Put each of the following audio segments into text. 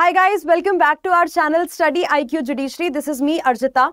Hi guys, welcome back to our channel Study IQ Judiciary. This is me Arjita.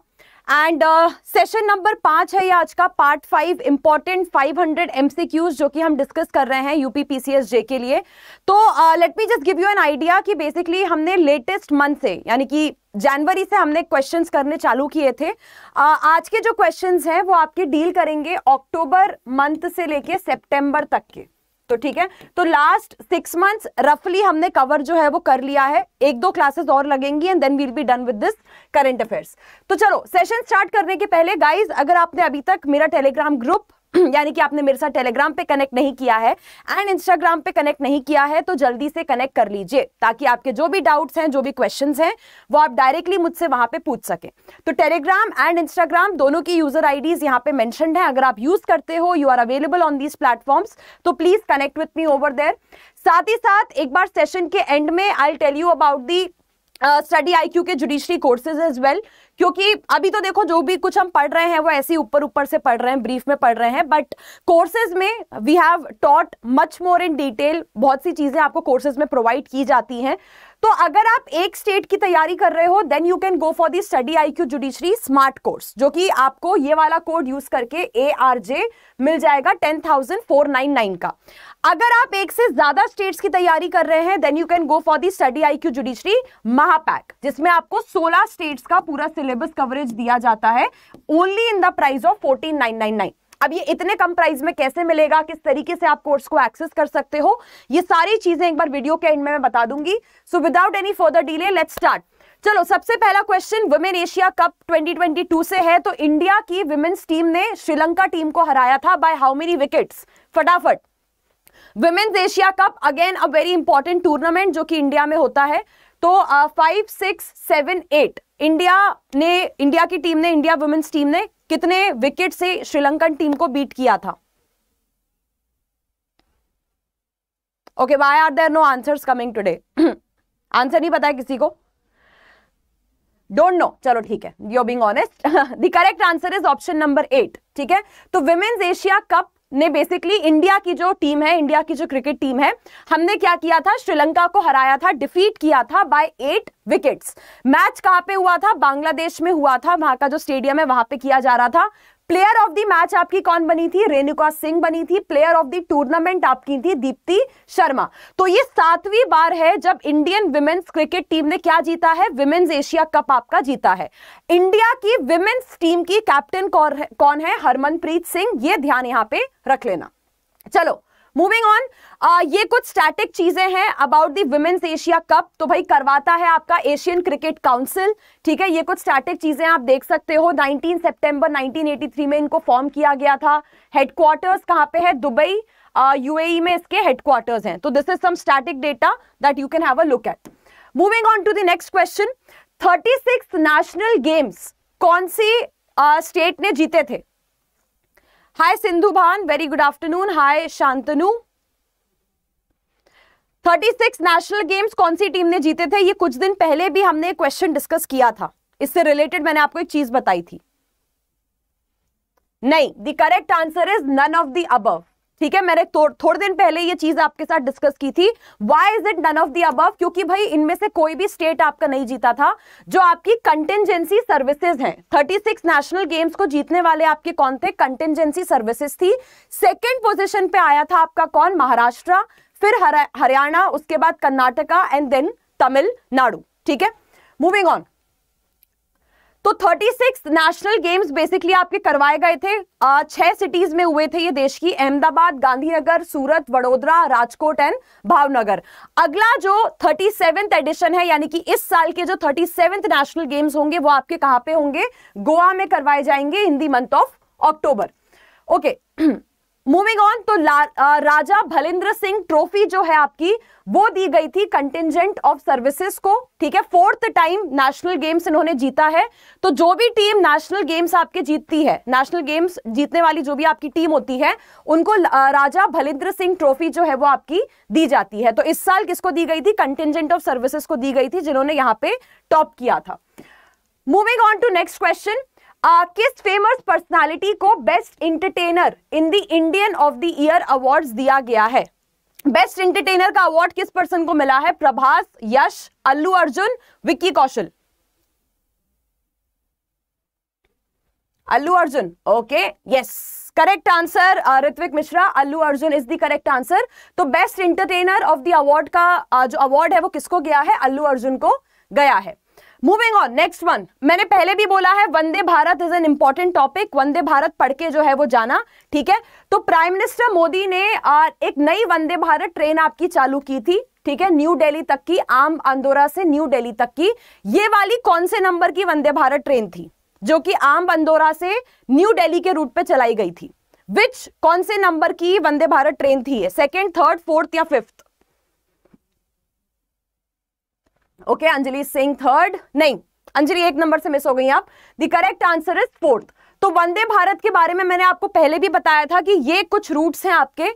And session number पाँच है ये आज का part five important 500 hundred M जो कि हम डिस्कस कर रहे हैं UP P C S J के लिए तो let me just give you an idea कि बेसिकली हमने लेटेस्ट मंथ से यानी कि जनवरी से हमने क्वेश्चन करने चालू किए थे uh, आज के जो क्वेश्चन हैं वो आपके डील करेंगे अक्टूबर मंथ से लेके सेप्टेम्बर तक के तो ठीक है तो लास्ट सिक्स मंथ्स रफली हमने कवर जो है वो कर लिया है एक दो क्लासेस और लगेंगी and then we'll be done with this current affairs तो चलो सेशन स्टार्ट करने के पहले गाइज अगर आपने अभी तक मेरा टेलीग्राम ग्रुप यानी कि आपने मेरे साथ टेलीग्राम पे कनेक्ट नहीं किया है एंड इंस्टाग्राम पे कनेक्ट नहीं किया है तो जल्दी से कनेक्ट कर लीजिए ताकि आपके जो भी डाउट्स हैं जो भी क्वेश्चंस हैं वो आप डायरेक्टली मुझसे वहां पे पूछ सकें तो टेलीग्राम एंड इंस्टाग्राम दोनों की यूजर आईडीज यहाँ पे मैंशनड है अगर आप यूज करते हो you are available on these platforms तो please connect with me over there साथ ही साथ एक बार सेशन के एंड में I tell you about the study आई क्यू के जुडिशरी कोर्सेज इज वेल क्योंकि अभी तो देखो जो भी कुछ हम पढ़ रहे हैं वो ऐसे ही ऊपर ऊपर से पढ़ रहे हैं ब्रीफ में पढ़ रहे हैं बट कोर्सेज में we have taught much more in detail बहुत सी चीज़ें आपको कोर्सेज में प्रोवाइड की जाती हैं तो अगर आप एक स्टेट की तैयारी कर रहे हो then you can go for the study I Q judiciary smart course जो कि आपको ये वाला कोड यूज करके ए आर जे मिल जाएगा ten thousand four nine nine का अगर आप एक से ज्यादा स्टेट्स की तैयारी कर रहे हैं then you can go for the study I Q judiciary महापैक जिसमें आपको सोलह स्टेट्स का पूरा सिलेबस कवरेज दिया जाता है only in the price of fourteen nine nine nine अब ये इतने कम प्राइस में कैसे मिलेगा किस तरीके से आप कोर्स को एक्सेस कर सकते हो ये सारी चीजें एक बार वीडियो के एंड में मैं बता दूंगी so without any further delay let start चलो सबसे पहला क्वेश्चन वुमेन एशिया कप 2022 से है तो इंडिया की वुमेन्स टीम ने श्रीलंका टीम को हराया था बाय हाउ मेनी विकेट्स फटाफट women's Asia cup again a very important tournament जो कि इंडिया में होता है तो five six seven eight India ने इंडिया की टीम ने इंडिया वुमेन्स टीम ने कितने विकेट से श्रीलंकन टीम को बीट किया था okay why are there no answers coming today answer नहीं पता है किसी को डोंट नो चलो ठीक है you being honest the correct answer is option number eight ठीक है तो विमेन्स एशिया कप ने बेसिकली इंडिया की जो टीम है इंडिया की जो क्रिकेट टीम है हमने क्या किया था श्रीलंका को हराया था डिफीट किया था बाय एट विकेट्स मैच कहां पे हुआ था बांग्लादेश में हुआ था वहां का जो स्टेडियम है वहां पे किया जा रहा था प्लेयर ऑफ द मैच आपकी कौन बनी थी रेणुका सिंह बनी थी प्लेयर ऑफ द टूर्नामेंट आपकी थी दीप्ति शर्मा तो ये सातवीं बार है जब इंडियन विमेन्स क्रिकेट टीम ने क्या जीता है विमेन्स एशिया कप आपका जीता है इंडिया की विमेन्स टीम की कैप्टन कौन है हरमनप्रीत सिंह ये ध्यान यहां पे रख लेना चलो मूविंग ऑन ये कुछ स्टैटिक चीजें हैं about the women's Asia cup तो भाई करवाता है आपका एशियन क्रिकेट काउंसिल ठीक है ये कुछ स्टैटिक चीजें आप देख सकते हो 19 सितंबर 1983 में इनको फॉर्म किया गया था हेडक्वार्टर्स कहाँ पे है दुबई यूएई e में इसके हेडक्वार्टर्स हैं तो this is some static data that you can have a look at moving on to the next question thirty national games कौन सी स्टेट uh, ने जीते थे Sindhu Bhan very good afternoon afternoon. Shantanu thirty 36 national games कौन सी team ने जीते थे ये कुछ दिन पहले भी हमने क्वेश्चन डिस्कस किया था इससे रिलेटेड मैंने आपको एक चीज बताई थी नहीं the correct answer is none of the above ठीक है मैंने थोड़े दिन पहले ये चीज आपके साथ डिस्कस की थी why is it none of the अब क्योंकि भाई इनमें से कोई भी स्टेट आपका नहीं जीता था जो आपकी कंटेंजेंसी सर्विसेज हैं 36 नेशनल गेम्स को जीतने वाले आपके कौन थे कंटेंजेंसी सर्विसेज थी सेकेंड पोजिशन पे आया था आपका कौन महाराष्ट्र फिर हरियाणा उसके बाद कर्नाटका एंड देन तमिलनाडु ठीक है मूविंग ऑन तो 36 नेशनल गेम्स बेसिकली आपके करवाए गए थे छह सिटीज में हुए थे ये देश की अहमदाबाद गांधीनगर सूरत वडोदरा राजकोट एंड भावनगर अगला जो थर्टी सेवेंथ एडिशन है यानी कि इस साल के जो थर्टी सेवेंथ नेशनल गेम्स होंगे वो आपके कहां पे होंगे गोवा में करवाए जाएंगे in the month of October okay moving on तो राजा भलेंद्र सिंह ट्रॉफी जो है आपकी वो दी गई थी कंटिजेंट ऑफ सर्विसेज को ठीक है फोर्थ टाइम नेशनल गेम्स इन्होंने जीता है तो जो भी टीम नेशनल गेम्स आपके जीतती है नेशनल गेम्स जीतने वाली जो भी आपकी टीम होती है उनको राजा भलेंद्र सिंह ट्रॉफी जो है वो आपकी दी जाती है तो इस साल किसको दी गई थी कंटिजेंट ऑफ सर्विसेज को दी गई थी जिन्होंने यहाँ पे टॉप किया था moving on to next question आ, किस फेमस पर्सनालिटी को best entertainer in the Indian of the year awards दिया गया है बेस्ट इंटरटेनर का अवार्ड किस पर्सन को मिला है Prabhas Yash Allu Arjun Vicky Kaushal Allu Arjun okay yes correct answer Ritvik Mishra Allu Arjun is the correct answer तो best entertainer of the award का uh, जो अवार्ड है वो किसको गया है अल्लू अर्जुन को गया है मूविंग ऑन नेक्स्ट वन मैंने पहले भी बोला है Vande Bharat is an important topic Vande Bharat पढ़ के जो है वो जाना ठीक है तो प्राइम मिनिस्टर मोदी ने एक नई वंदे भारत ट्रेन आपकी चालू की थी ठीक है न्यू दिल्ली तक की आम अंदोरा से न्यू दिल्ली तक की ये वाली कौन से नंबर की वंदे भारत ट्रेन थी जो कि आम अंदोरा से न्यू दिल्ली के रूट पे चलाई गई थी विच कौन से नंबर की वंदे भारत ट्रेन थी सेकेंड थर्ड फोर्थ या fifth okay Anjali Singh third नहीं अंजलि एक नंबर से मिस हो गई आप the correct answer is fourth तो वंदे भारत के बारे में मैंने आपको पहले भी बताया था कि ये कुछ रूट्स हैं आपके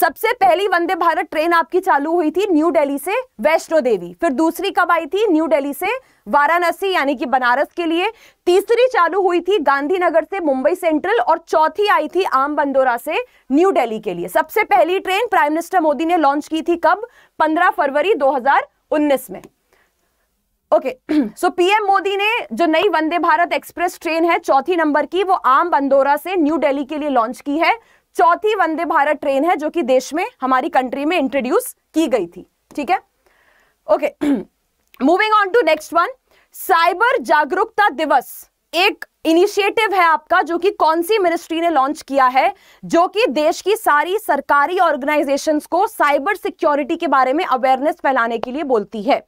सबसे पहली वंदे भारत ट्रेन आपकी चालू हुई थी न्यू दिल्ली से वैष्णो देवी फिर दूसरी कब आई थी न्यू दिल्ली से वाराणसी यानी कि बनारस के लिए तीसरी चालू हुई थी गांधीनगर से मुंबई सेंट्रल और चौथी आई थी आम बंदोरा से न्यू डेली के लिए सबसे पहली ट्रेन प्राइम मिनिस्टर मोदी ने लॉन्च की थी कब पंद्रह फरवरी दो में ओके सो पीएम मोदी ने जो नई वंदे भारत एक्सप्रेस ट्रेन है चौथी नंबर की वो आम बंदोरा से न्यू दिल्ली के लिए लॉन्च की है चौथी वंदे भारत ट्रेन है जो कि देश में हमारी कंट्री में इंट्रोड्यूस की गई थी ठीक है okay moving on to next one cyber जागरूकता दिवस एक इनिशिएटिव है आपका जो कि कौन सी मिनिस्ट्री ने लॉन्च किया है जो कि देश की सारी सरकारी ऑर्गेनाइजेशंस को साइबर सिक्योरिटी के बारे में अवेयरनेस फैलाने के लिए बोलती है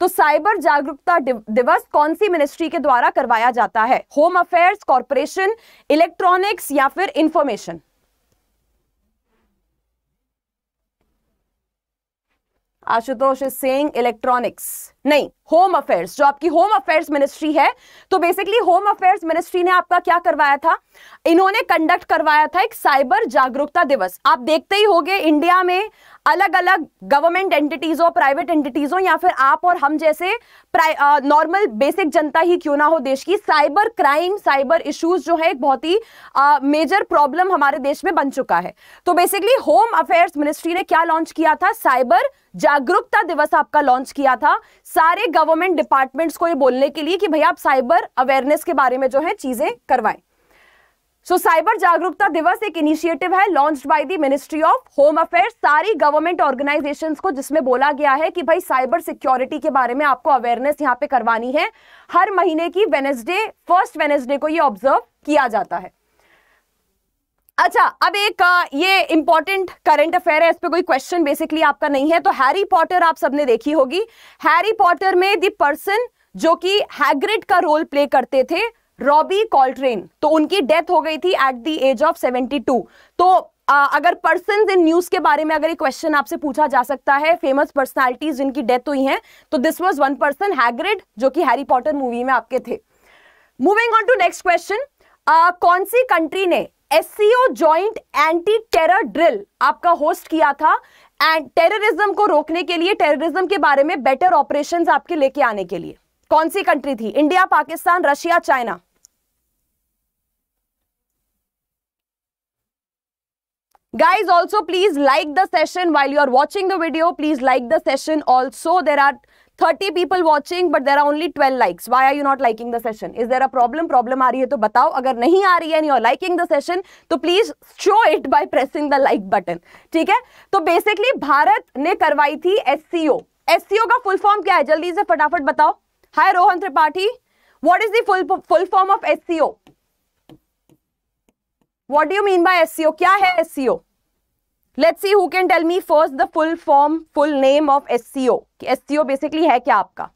तो साइबर जागरूकता दिवस कौन सी मिनिस्ट्री के द्वारा करवाया जाता है होम अफेयर्स कॉरपोरेशन इलेक्ट्रॉनिक्स या फिर इंफॉर्मेशन आशुतोष सिंह इलेक्ट्रॉनिक्स नहीं होम अफेयर्स जो आपकी होम अफेयर्स मिनिस्ट्री है तो बेसिकली होम अफेयर्स मिनिस्ट्री ने आपका क्या करवाया था इन्होंने कंडक्ट करवाया था एक साइबर जागरूकता दिवस आप देखते ही होंगे इंडिया में अलग अलग गवर्नमेंट एंटिटीज हो प्राइवेट एंटिटीज हो या फिर आप और हम जैसे नॉर्मल बेसिक जनता ही क्यों ना हो देश की साइबर क्राइम साइबर इश्यूज जो है एक बहुत ही मेजर प्रॉब्लम हमारे देश में बन चुका है तो बेसिकली होम अफेयर्स मिनिस्ट्री ने क्या लॉन्च किया था साइबर जागरूकता दिवस आपका लॉन्च किया था सारे गवर्नमेंट डिपार्टमेंट्स को ये बोलने के लिए कि भैया आप साइबर अवेयरनेस के बारे में जो है चीजें करवाएं सो साइबर जागरूकता दिवस एक इनिशिएटिव है launch by the ministry of home affairs सारी गवर्नमेंट ऑर्गेनाइजेशंस को जिसमें बोला गया है कि भाई साइबर सिक्योरिटी के बारे में आपको अवेयरनेस यहां पे करवानी है हर महीने की वेनेसडे फर्स्ट वेनेसडे को ये ऑब्जर्व किया जाता है अच्छा अब एक ये इंपॉर्टेंट करंट अफेयर है इस पर कोई क्वेश्चन बेसिकली आपका नहीं है तो हैरी पॉटर आप सबने देखी होगी हैरी पॉटर में द पर्सन जो कि हैग्रिड का रोल प्ले करते थे रॉबी कॉल्ट्रेन तो उनकी डेथ हो गई थी एट द एज ऑफ 72 तो आ, अगर पर्सन इन न्यूज के बारे में अगर ये क्वेश्चन आपसे पूछा जा सकता है फेमस पर्सनैलिटीज जिनकी डेथ हुई है तो this was one person Hagrid जो कि हैरी पॉटर मूवी में आपके थे moving on to next question कौन सी कंट्री ने SCO joint anti terror drill आपका होस्ट किया था एंड टेररिज्म को रोकने के लिए टेररिज्म के बारे में बेटर ऑपरेशंस आपके लेके आने के लिए कौन सी कंट्री थी India Pakistan Russia China guys also please like the session while you are watching the video please like the session also there are thirty people watching but there are only twelve likes why are you not liking the session is there a problem problem आ रही है तो बताओ अगर नहीं आ रही है and you are liking the session तो please show it by pressing the like button ठीक है तो बेसिकली भारत ने करवाई थी एससीओ एससीओ का फुल फॉर्म क्या है जल्दी से फटाफट बताओ hi Rohan Tripathi what is the full full form of seo what do you mean by seo kya hai seo let's see who can tell me first the full form full name of S C O S C O basically है क्या आपका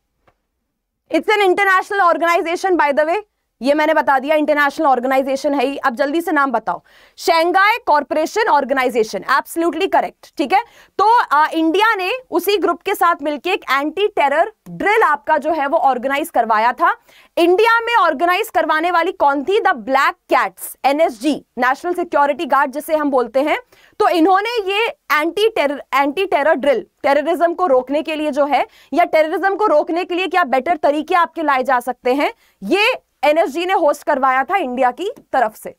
it's an international organisation by the way ये मैंने बता दिया international organisation है अब जल्दी से नाम बताओ Shanghai corporation organisation absolutely correct ठीक है तो आ, इंडिया ने उसी ग्रुप के साथ मिलकर एक एंटी टेरर ड्रिल आपका जो है वो ऑर्गेनाइज करवाया था इंडिया में ऑर्गेनाइज करवाने वाली कौन थी the black cats NSG national security guard जिसे हम बोलते हैं तो इन्होंने ये anti terror anti terror drill terrorism को रोकने के लिए जो है या टेररिज्म को रोकने के लिए क्या बेटर तरीके आपके लाए जा सकते हैं ये एनएसजी ने होस्ट करवाया था इंडिया की तरफ से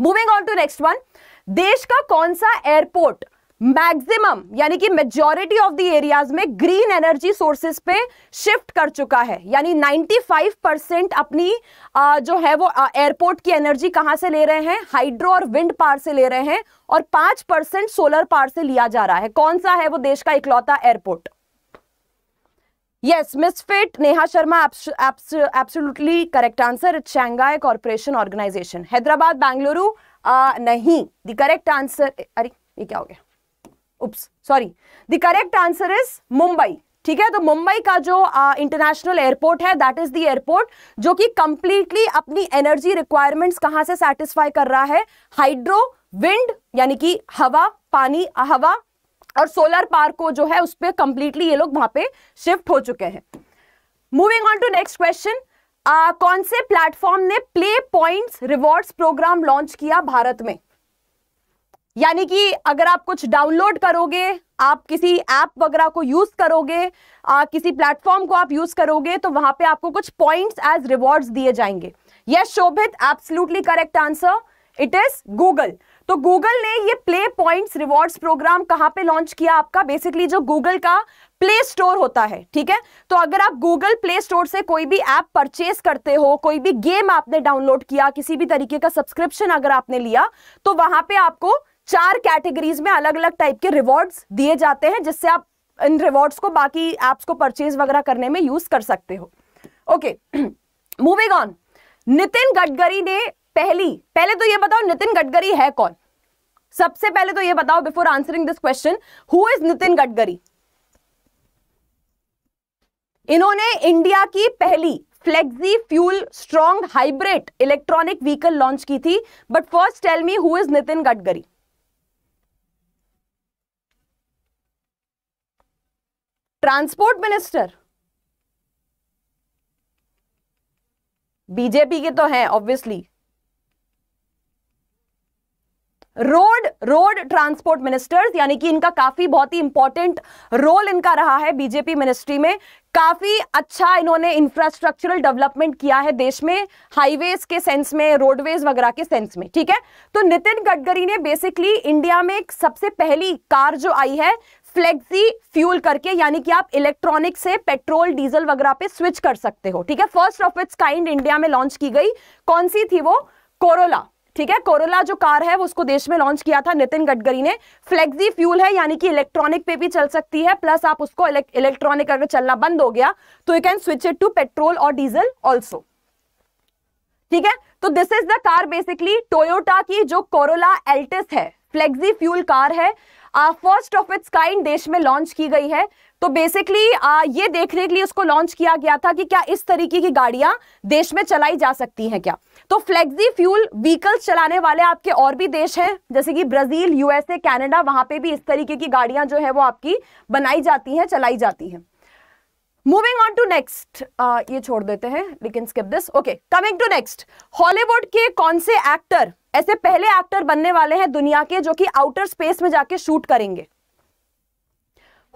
moving on to next one देश का कौन सा एयरपोर्ट मैक्सिमम यानी कि मेजॉरिटी ऑफ द एरियाज में ग्रीन एनर्जी सोर्सेस पे शिफ्ट कर चुका है यानी 95 परसेंट अपनी आ, जो है वो एयरपोर्ट की एनर्जी कहां से ले रहे हैं हाइड्रो और विंड पावर से ले रहे हैं और 5 परसेंट सोलर पावर से लिया जा रहा है कौन सा है वो देश का इकलौता airport yes misfit Neha Sharma absolutely correct answer it Shanghai corporation organisation Hyderabad Bengaluru नहीं द करेक्ट आंसर अरे ये क्या हो गया oops sorry the correct answer is Mumbai ठीक है तो मुंबई का जो इंटरनेशनल एयरपोर्ट है दैट इज द एयरपोर्ट जो कि कंप्लीटली अपनी एनर्जी रिक्वायरमेंट्स कहां से सेटिस्फाई कर रहा है हाइड्रो विंड यानी कि हवा पानी हवा और सोलर पार्क को जो है उस पर कंप्लीटली ये लोग वहां पे शिफ्ट हो चुके हैं moving on to next question कौन से प्लेटफॉर्म ने play points rewards program launch किया भारत में यानी कि अगर आप कुछ डाउनलोड करोगे आप किसी ऐप वगैरह को यूज़ करोगे आ, किसी प्लेटफॉर्म को आप यूज़ करोगे तो वहां पे आपको कुछ पॉइंट्स एज रिवॉर्ड्स दिए जाएंगे yes Shobhit absolutely correct answer it is Google तो गूगल ने ये प्ले पॉइंट्स रिवॉर्ड्स प्रोग्राम कहाँ पे लॉन्च किया आपका बेसिकली जो गूगल का प्ले स्टोर होता है ठीक है तो अगर आप गूगल प्ले स्टोर से कोई भी ऐप परचेस करते हो कोई भी गेम आपने डाउनलोड किया किसी भी तरीके का सब्सक्रिप्शन अगर आपने लिया तो वहां पे आपको चार कैटेगरीज में अलग अलग टाइप के रिवॉर्ड्स दिए जाते हैं जिससे आप इन रिवॉर्ड्स को बाकी एप्स को परचेज वगैरह करने में यूज कर सकते हो okay moving on Nitin Gadkari ने पहली पहले तो ये बताओ नितिन गडकरी है कौन सबसे पहले तो ये बताओ before answering this question who is Nitin Gadkari इन्होंने इंडिया की पहली flexi fuel strong hybrid electronic vehicle launch की थी but first tell me who is Nitin Gadkari transport minister BJP के तो हैं obviously road road transport ministers यानी कि इनका काफी बहुत ही इंपॉर्टेंट रोल इनका रहा है बीजेपी मिनिस्ट्री में काफी अच्छा इन्होंने इंफ्रास्ट्रक्चरल डेवलपमेंट किया है देश में हाईवेज के सेंस में रोडवेज वगैरह के सेंस में ठीक है तो नितिन गडकरी ने बेसिकली इंडिया में सबसे पहली कार जो आई है फ्लेक्सी फ्यूल करके यानी कि आप इलेक्ट्रॉनिक से पेट्रोल डीजल वगैरह पे स्विच कर सकते हो ठीक है first of its kind India में लॉन्च की गई कौन सी थी वो कोरोला ठीक है कोरोला जो कार है वो उसको देश में लॉन्च किया था नितिन गडकरी ने फ्लेक्सी फ्यूल है यानी कि इलेक्ट्रॉनिक पे भी चल सकती है प्लस आप उसको इलेक्ट्रॉनिक अगर चलना बंद हो गया तो you can switch it to petrol और डीजल ऑल्सो ठीक है तो this is the car basically Toyota की जो कोरोला एल्टिस है फ्लेक्सी फ्यूल कार है फर्स्ट ऑफ इट्स काइंड देश में लॉन्च की गई है तो बेसिकली ये देखने के लिए उसको लॉन्च किया गया था कि क्या इस तरीके की गाड़ियां देश में चलाई जा सकती हैं क्या तो फ्लेक्सी फ्यूल व्हीकल्स चलाने वाले आपके और भी देश हैं जैसे कि ब्राजील यूएसए कनाडा वहां पे भी इस तरीके की गाड़ियां जो है वो आपकी बनाई जाती हैं चलाई जाती हैं मूविंग ऑन टू नेक्स्ट ये छोड़ देते हैं लेकिन skip this okay coming to next Hollywood के कौन से एक्टर ऐसे पहले एक्टर बनने वाले हैं दुनिया के जो कि आउटर स्पेस में जाके शूट करेंगे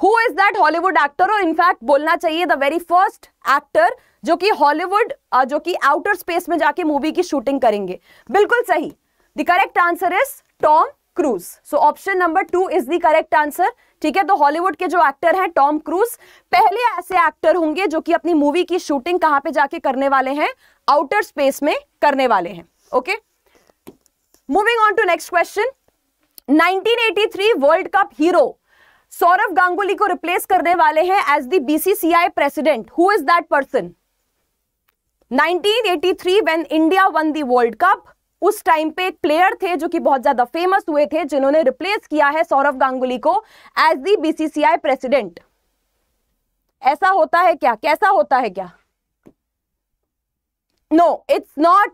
who is that Hollywood actor और इनफैक्ट बोलना चाहिए द वेरी फर्स्ट एक्टर जो कि हॉलीवुड जो कि आउटर स्पेस में जाके मूवी की शूटिंग करेंगे बिल्कुल सही the correct answer is Tom Cruise so option number two is the correct answer ठीक है तो हॉलीवुड के जो एक्टर हैं टॉम क्रूज पहले ऐसे एक्टर होंगे जो कि अपनी मूवी की शूटिंग कहां पे जाके करने वाले हैं आउटर स्पेस में करने वाले हैं okay okay? Moving on to next question 1983 world cup hero Saurav Ganguly को रिप्लेस करने वाले हैं as the BCCI president who is that person 1983 when India won the world cup उस टाइम पे एक प्लेयर थे जो कि बहुत ज्यादा फेमस हुए थे जिन्होंने रिप्लेस किया है सौरभ गांगुली को एज दी बीसीसीआई प्रेसिडेंट ऐसा होता है क्या कैसा होता है क्या no it's not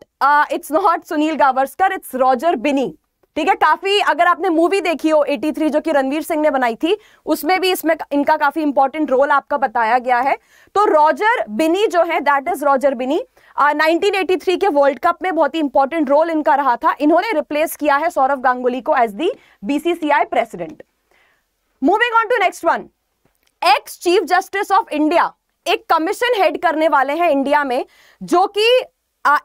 it's not Sunil Gavaskar it's Roger Binny ठीक है काफी अगर आपने मूवी देखी हो 83 जो कि रणवीर सिंह ने बनाई थी उसमें भी इसमें इनका काफी इंपॉर्टेंट रोल आपका बताया गया है तो रॉजर बिनी जो है that is Roger Binny at 1983 के वर्ल्ड कप में बहुत ही इंपॉर्टेंट रोल इनका रहा था इन्होंने रिप्लेस किया है सौरभ गांगुली को as the BCCI president moving on to next one ex chief justice of India एक कमीशन हेड करने वाले हैं इंडिया में जो कि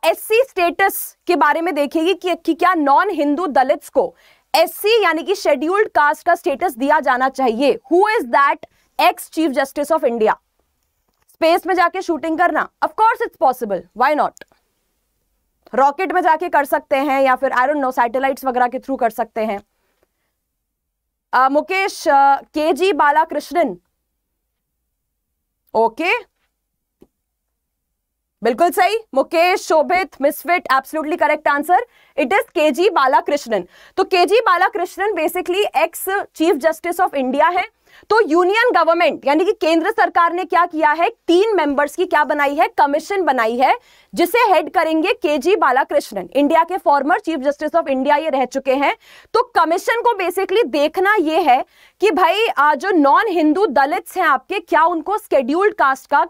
एससी स्टेटस के बारे में देखेगी कि, कि क्या नॉन हिंदू दलित्स को एससी यानी कि शेड्यूल्ड कास्ट का स्टेटस दिया जाना चाहिए who is that ex chief justice of India space में जाके शूटिंग करना of course it's possible why not rocket में जाके कर सकते हैं या फिर आई डोंट नो सैटेलाइट्स वगैरह के थ्रू कर सकते हैं आ, मुकेश के जी बालाकृष्णन ओके बिल्कुल सही Mukesh Shobhit misfit absolutely correct answer it is K G Balakrishnan तो K G Balakrishnan basically ex chief justice of India है तो यूनियन गवर्नमेंट यानी कि केंद्र सरकार ने क्या किया है तीन मेंबर्स की क्या बनाई है कमीशन बनाई है जिसे हेड करेंगे के जी बालाकृष्णन इंडिया के former chief justice of India ये रह चुके हैं तो कमीशन को बेसिकली देखना ये है कि भाई जो नॉन हिंदू दलित हैं आपके क्या उनको स्केड्यूल्ड कास्ट का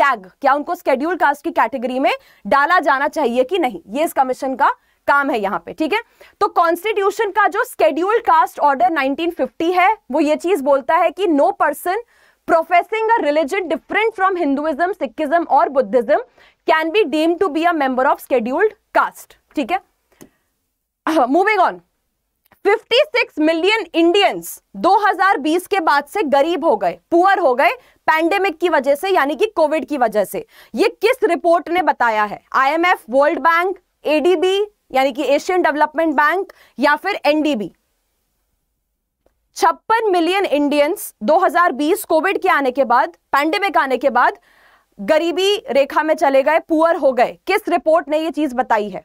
टैग क्या उनको स्केड्यूल्ड कास्ट की कैटेगरी में डाला जाना चाहिए कि नहीं ये इस कमीशन का काम है यहाँ पे ठीक है तो कॉन्स्टिट्यूशन का जो स्केड्यूल कास्ट ऑर्डर 1950 है वो ये चीज बोलता है कि no person professing a religion different from Hinduism Sikhism और Buddhism can be deemed to be a member of scheduled caste ठीक है मूविंग ऑन 56 मिलियन इंडियंस 2020 के बाद से गरीब हो गए पुअर हो गए पैंडेमिक की वजह से यानी कि कोविड की वजह से ये किस रिपोर्ट ने बताया है आईएमएफ वर्ल्ड बैंक एडीबी यानी कि एशियन डेवलपमेंट बैंक या फिर एनडीबी छप्पन मिलियन इंडियंस 2020 कोविड के आने के बाद पैंडेमिक आने के बाद गरीबी रेखा में चले गए पुअर हो गए किस रिपोर्ट ने ये चीज बताई है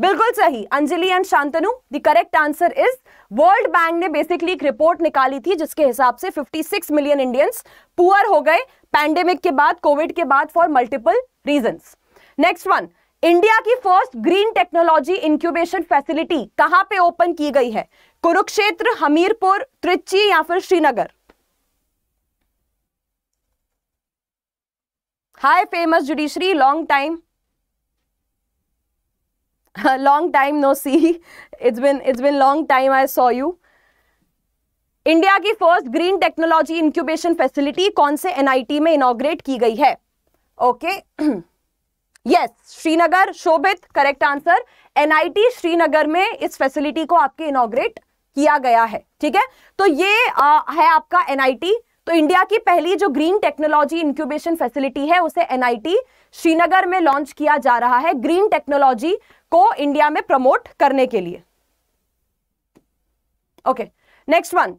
बिल्कुल सही Anjali and Shantanu the correct answer is World Bank ने बेसिकली एक रिपोर्ट निकाली थी जिसके हिसाब से 56 मिलियन इंडियंस पुअर हो गए पैंडेमिक के बाद कोविड के बाद for multiple reasons next one India की first green technology incubation facility कहां पे ओपन की गई है कुरुक्षेत्र हमीरपुर त्रिची या फिर Srinagar hi famous judiciary long time long time no see it's been it's been long time I saw you India की first green technology incubation facility कौन से एनआईटी में इनोग्रेट की गई है okay okay. Yes Srinagar Shobhit correct answer NIT Srinagar में इस facility को आपके इनोग्रेट किया गया है ठीक है तो ये आ, है आपका एनआईटी तो इंडिया की पहली जो ग्रीन टेक्नोलॉजी इंक्यूबेशन फैसिलिटी है उसे एनआईटी श्रीनगर में लॉन्च किया जा रहा है ग्रीन टेक्नोलॉजी को इंडिया में प्रमोट करने के लिए ओके नेक्स्ट वन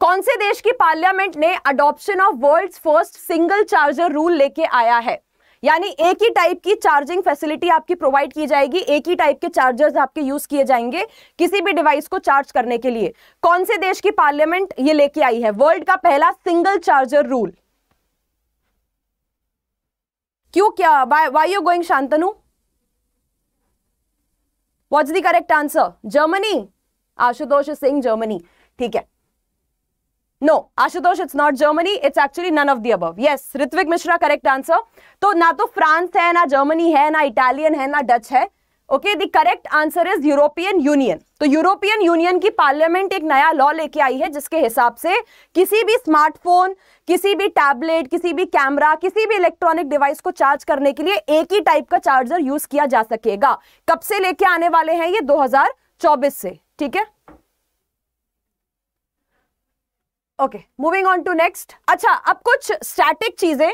कौन से देश की पार्लियामेंट ने adoption of world first single charger rule लेके आया है यानी एक ही टाइप की चार्जिंग फैसिलिटी आपकी प्रोवाइड की जाएगी एक ही टाइप के चार्जर्स आपके यूज किए जाएंगे किसी भी डिवाइस को चार्ज करने के लिए कौन से देश की पार्लियामेंट ये लेके आई है वर्ल्ड का पहला सिंगल चार्जर रूल क्यों क्या why you going Shantanu what's the correct answer Germany Ashutosh Singh Germany ठीक है no Ashutosh it's not Germany it's actually none of the above yes Ritwik Mishra correct answer तो ना तो फ्रांस है ना जर्मनी है ना इटालियन है ना डच है okay the correct answer is European Union तो यूरोपियन यूनियन की पार्लियामेंट एक नया लॉ लेके आई है जिसके हिसाब से किसी भी स्मार्टफोन किसी भी टैबलेट किसी भी कैमरा किसी भी इलेक्ट्रॉनिक डिवाइस को चार्ज करने के लिए एक ही टाइप का चार्जर यूज किया जा सकेगा कब से लेके आने वाले हैं ये 2024 से ठीक है okay moving on to next अच्छा अब कुछ स्टैटिक चीजें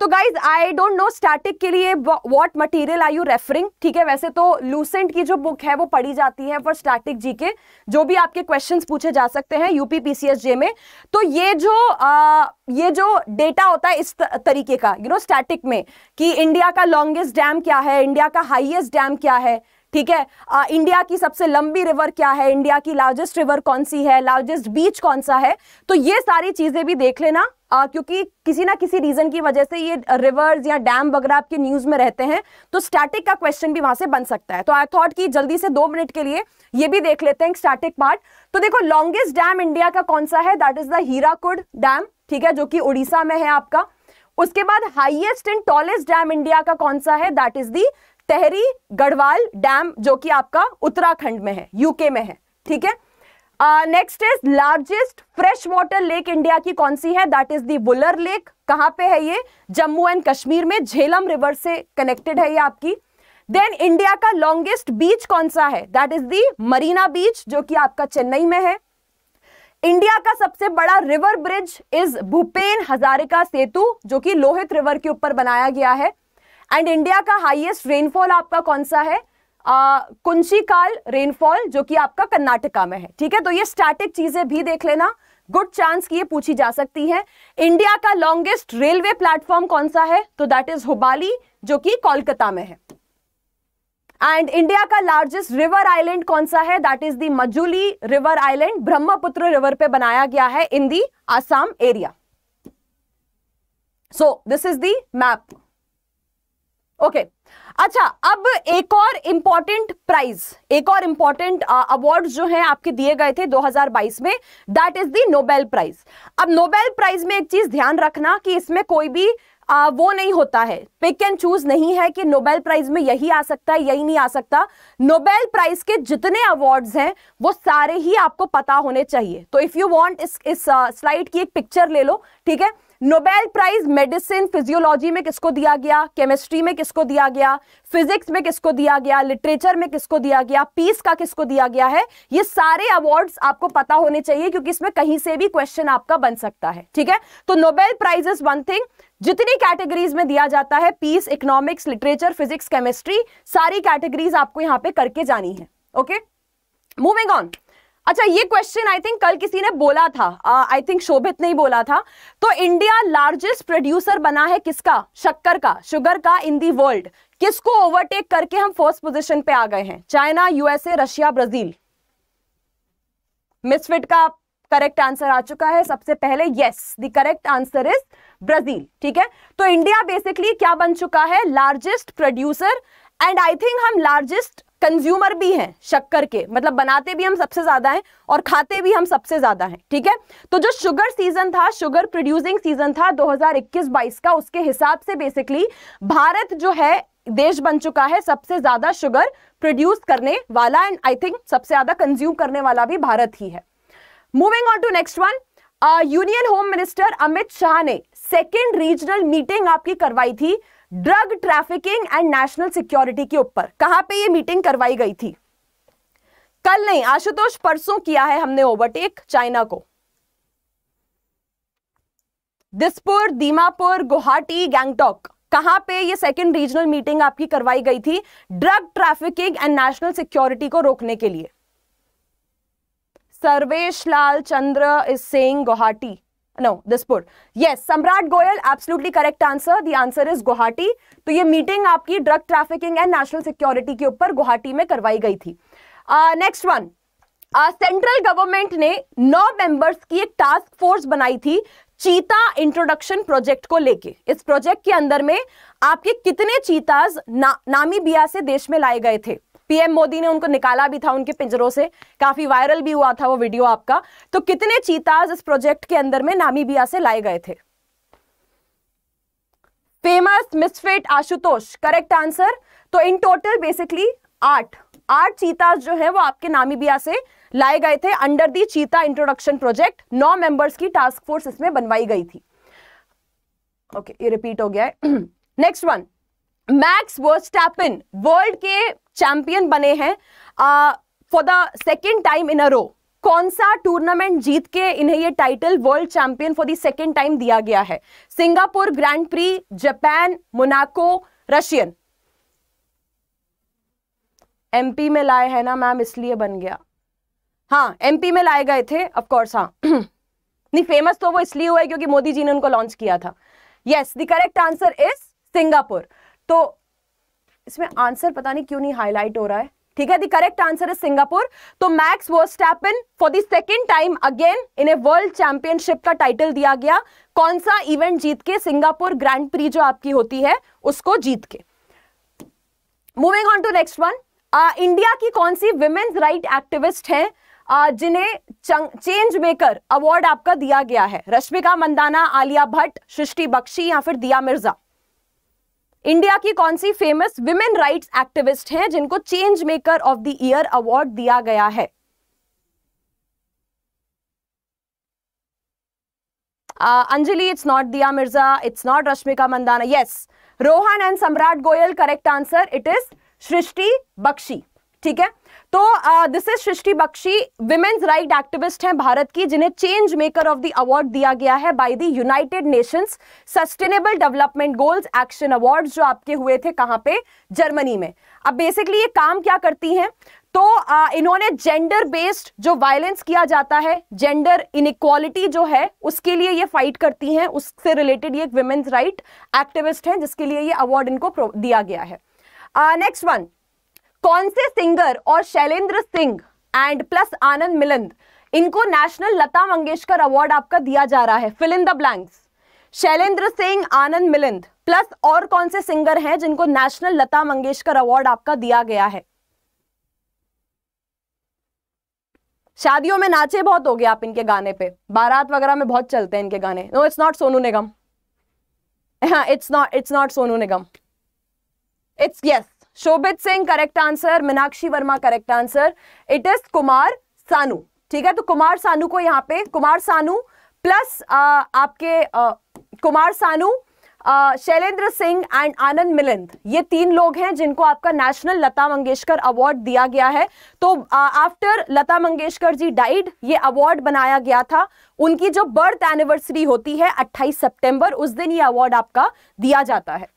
तो guys I don't know static के लिए what material I you referring ठीक है वैसे तो लूसेंट की जो बुक है वो पढ़ी जाती है फॉर स्टैटिक जी के जो भी आपके क्वेश्चंस पूछे जा सकते हैं यूपी जे में तो ये जो आ, ये जो डेटा होता है इस तरीके का यू नो स्टैटिक में कि इंडिया का लॉन्गेस्ट डैम क्या है इंडिया का हाइएस्ट डैम क्या है ठीक है आ, इंडिया की सबसे लंबी रिवर क्या है इंडिया की लार्जेस्ट रिवर कौन सी है लार्जेस्ट बीच कौन सा है तो ये सारी चीजें भी देख लेना आ, क्योंकि किसी ना किसी रीजन की वजह से ये रिवर्स या डैम वगैरह आपके न्यूज में रहते हैं तो स्टैटिक का क्वेश्चन भी वहां से बन सकता है तो आई थॉट कि जल्दी से दो मिनट के लिए ये भी देख लेते हैं स्टैटिक पार्ट तो देखो लॉन्गेस्ट डैम इंडिया का कौन सा है that is the Hirakud dam ठीक है जो कि उड़ीसा में है आपका उसके बाद highest and tallest dam India का कौन सा है that is the Tehri Garhwal dam जो कि आपका उत्तराखंड में है यूके में है ठीक है next is largest fresh water lake India की कौन सी है that is the Wular lake कहां पे है ये जम्मू एंड कश्मीर में झेलम रिवर से कनेक्टेड है ये आपकी देन इंडिया का लॉन्गेस्ट बीच कौन सा है that is the Marina beach जो कि आपका चेन्नई में है इंडिया का सबसे बड़ा river bridge is Bhupen Hazarika Setu जो कि लोहित रिवर के ऊपर बनाया गया है एंड इंडिया का हाईएस्ट रेनफॉल आपका कौन सा है कुंशी काल रेनफॉल जो कि आपका कर्नाटका में है ठीक है तो ये स्टैटिक चीजें भी देख लेना गुड चांस की ये पूछी जा सकती है इंडिया का लॉन्गेस्ट रेलवे प्लेटफॉर्म कौन सा है तो दैट इज हुबाली जो कि कोलकाता में है एंड इंडिया का लार्जेस्ट रिवर आइलैंड कौन सा है that is the Majuli river island Brahmaputra river पे बनाया गया है in the Assam area so this is the map okay okay. अच्छा अब एक और इंपॉर्टेंट प्राइज एक और इंपॉर्टेंट अवार्ड uh, जो है आपके दिए गए थे 2022 में that is the Nobel prize अब नोबेल प्राइज में एक चीज ध्यान रखना कि इसमें कोई भी आ, uh, वो नहीं होता है पिक एंड चूज नहीं है कि नोबेल प्राइज में यही आ सकता है यही नहीं आ सकता नोबेल प्राइज के जितने अवार्ड्स हैं वो सारे ही आपको पता होने चाहिए तो इफ यू वांट इस इस स्लाइड uh, की एक पिक्चर ले लो ठीक है नोबेल प्राइज मेडिसिन फिजियोलॉजी में किसको दिया गया केमिस्ट्री में किसको दिया गया फिजिक्स में किसको दिया गया लिटरेचर में किसको दिया गया पीस का किसको दिया गया है ये सारे अवार्ड्स आपको पता होने चाहिए क्योंकि इसमें कहीं से भी क्वेश्चन आपका बन सकता है ठीक है तो Nobel prize is one thing जितनी कैटेगरीज में दिया जाता है peace economics literature physics chemistry सारी कैटेगरीज आपको यहां पे करके जानी है ओके मूविंग ऑन अच्छा ये क्वेश्चन आई थिंक कल किसी ने बोला था आई थिंक शोभित ने बोला था तो इंडिया लार्जेस्ट प्रोड्यूसर बना है किसका शक्कर का शुगर का इन दी वर्ल्ड किसको ओवरटेक करके हम फर्स्ट पोजीशन पे आ गए हैं China USA Russia Brazil misfit का करेक्ट आंसर आ चुका है सबसे पहले yes the correct answer is Brazil ठीक है तो इंडिया बेसिकली क्या बन चुका है largest producer and I think हम लार्जेस्ट कंज्यूमर भी हैं शक्कर के मतलब बनाते भी हम सबसे ज्यादा हैं और खाते भी हम सबसे ज्यादा हैं ठीक है तो जो शुगर सीजन था शुगर प्रोड्यूसिंग सीजन था 2021-22 का उसके हिसाब से बेसिकली भारत जो है देश बन चुका है सबसे ज्यादा शुगर प्रोड्यूस करने वाला एंड आई थिंक सबसे ज्यादा कंज्यूम करने वाला भी भारत ही है moving on to next one union home minister Amit Shah ने सेकेंड रीजनल मीटिंग आपकी करवाई थी drug trafficking and national security के ऊपर कहां पे ये मीटिंग करवाई गई थी कल नहीं आशुतोष परसों किया है हमने ओवरटेक चाइना को दिसपुर दीमापुर गुवाहाटी गैंगटॉक कहां पे ये सेकेंड रीजनल मीटिंग आपकी करवाई गई थी drug trafficking and national security को रोकने के लिए Sarvesh Lal Chandra is Guwahati no this put yes samrat goyal absolutely correct answer the answer is guwahati तो ये मीटिंग आपकी drug trafficking and national security के ऊपर गुवाहाटी में करवाई गई थी नेक्स्ट वन सेंट्रल गवर्नमेंट ने नौ मेंबर्स की एक टास्क फोर्स बनाई थी चीता इंट्रोडक्शन प्रोजेक्ट को लेके इस प्रोजेक्ट के अंदर में आपके कितने चीताज ना, नामीबिया से देश में लाए गए थे पीएम मोदी ने उनको निकाला भी था उनके पिंजरों से काफी वायरल भी हुआ था वो वीडियो आपका तो कितने चीताज इस प्रोजेक्ट के अंदर में नामीबिया से लाए गए थे famous misfit Ashutosh correct answer तो इन टोटल बेसिकली आठ आठ चीताज जो है वो आपके नामीबिया से लाए गए थे under the cheetah introduction project नौ मेंबर्स की टास्क फोर्स इसमें बनवाई गई थी ओके okay, ये रिपीट हो गया है next one Max Verstappen world के चैंपियन बने हैं for the second time in a row कौन सा टूर्नामेंट जीत के इन्हें ये title world champion for the second time दिया गया है Singapore Grand Prix Japan Monaco Russian GP में लाए हैं ना मैम इसलिए बन गया हाँ एमपी में लाए गए थे कोर्स हाँ नहीं फेमस तो वो इसलिए हुआ है क्योंकि मोदी जी ने उनको लॉन्च किया था yes the correct answer is Singapore तो इसमें आंसर पता नहीं क्यों नहीं हाईलाइट हो रहा है ठीक है the correct answer is Singapore तो Max Verstappen for the second time again इन्हें वर्ल्ड चैंपियनशिप का टाइटल दिया गया कौन सा इवेंट जीत के सिंगापुर ग्रैंड प्री जो आपकी होती है उसको जीत के moving on to next one India की कौन सी वुमेन्स राइट एक्टिविस्ट है जिन्हें चेंज मेकर अवार्ड आपका दिया गया है रश्मिका मंदाना आलिया भट्ट सृष्टि बख्शी या फिर दिया मिर्जा इंडिया की कौन सी फेमस विमेन राइट्स एक्टिविस्ट हैं जिनको change maker of the year award दिया गया है Anjali it's not Diya Mirza it's not Rashmika Mandanna yes Rohan and Samrat Goyal correct answer it is Srishti Bakhshi ठीक है तो this is Srishti Bakhshi women's right activist हैं भारत की जिन्हें change maker of the award दिया गया है by the United Nations sustainable development goals action award जो आपके हुए थे कहां पे जर्मनी में अब बेसिकली ये काम क्या करती हैं तो आ, इन्होंने जेंडर बेस्ड जो वायलेंस किया जाता है जेंडर इनक्वालिटी जो है उसके लिए ये फाइट करती हैं उससे रिलेटेड ये एक विमेंस राइट एक्टिविस्ट हैं जिसके लिए ये अवार्ड इनको दिया गया है नेक्स्ट वन कौन से सिंगर और शैलेंद्र सिंह एंड प्लस आनंद मिलंद इनको नेशनल लता मंगेशकर अवार्ड आपका दिया जा रहा है fill in the blanks Shailendra Singh Anand Milind plus और कौन से सिंगर हैं जिनको नेशनल लता मंगेशकर अवार्ड आपका दिया गया है शादियों में नाचे बहुत हो गए आप इनके गाने पे बारात वगैरह में बहुत चलते हैं इनके गाने no it's not Sonu Nigam it's not it's not Sonu Nigam it's yes Shobhit Singh correct answer Meenakshi Verma correct answer it is Kumar Sanu ठीक है तो कुमार सानू को यहाँ पे कुमार सानू प्लस आ, आपके आ, कुमार सानू शैलेंद्र सिंह एंड आनंद मिलिंद ये तीन लोग हैं जिनको आपका नेशनल लता मंगेशकर अवार्ड दिया गया है तो आफ्टर लता मंगेशकर जी डाइड ये अवार्ड बनाया गया था उनकी जो बर्थ एनिवर्सरी होती है 28 सितंबर उस दिन ये अवार्ड आपका दिया जाता है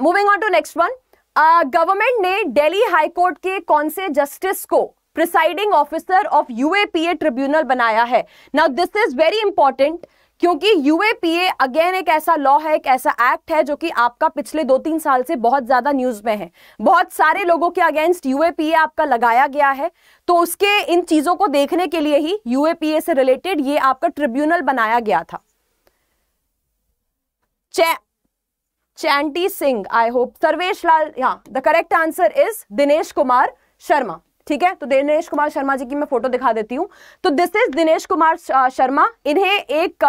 moving on to next one government ने दिल्ली हाईकोर्ट के कौन से जस्टिस को presiding officer of UAPA tribunal बनाया है now this is very important क्योंकि यूएपीए अगेन एक ऐसा लॉ है एक ऐसा एक्ट है जो कि आपका पिछले दो तीन साल से बहुत ज्यादा न्यूज में है बहुत सारे लोगों के अगेंस्ट यूएपीए आपका लगाया गया है तो उसके इन चीजों को देखने के लिए ही यूएपीए से रिलेटेड ये आपका ट्रिब्यूनल बनाया गया था चैंटी सिंह आई होप सर्वेश लाल यहाँ the correct answer is Dinesh Kumar Sharma ठीक है तो दिनेश कुमार शर्मा जी की मैं फोटो दिखा देती हूँ तो दिस इज दिनेश कुमार शर्मा इन्हें एक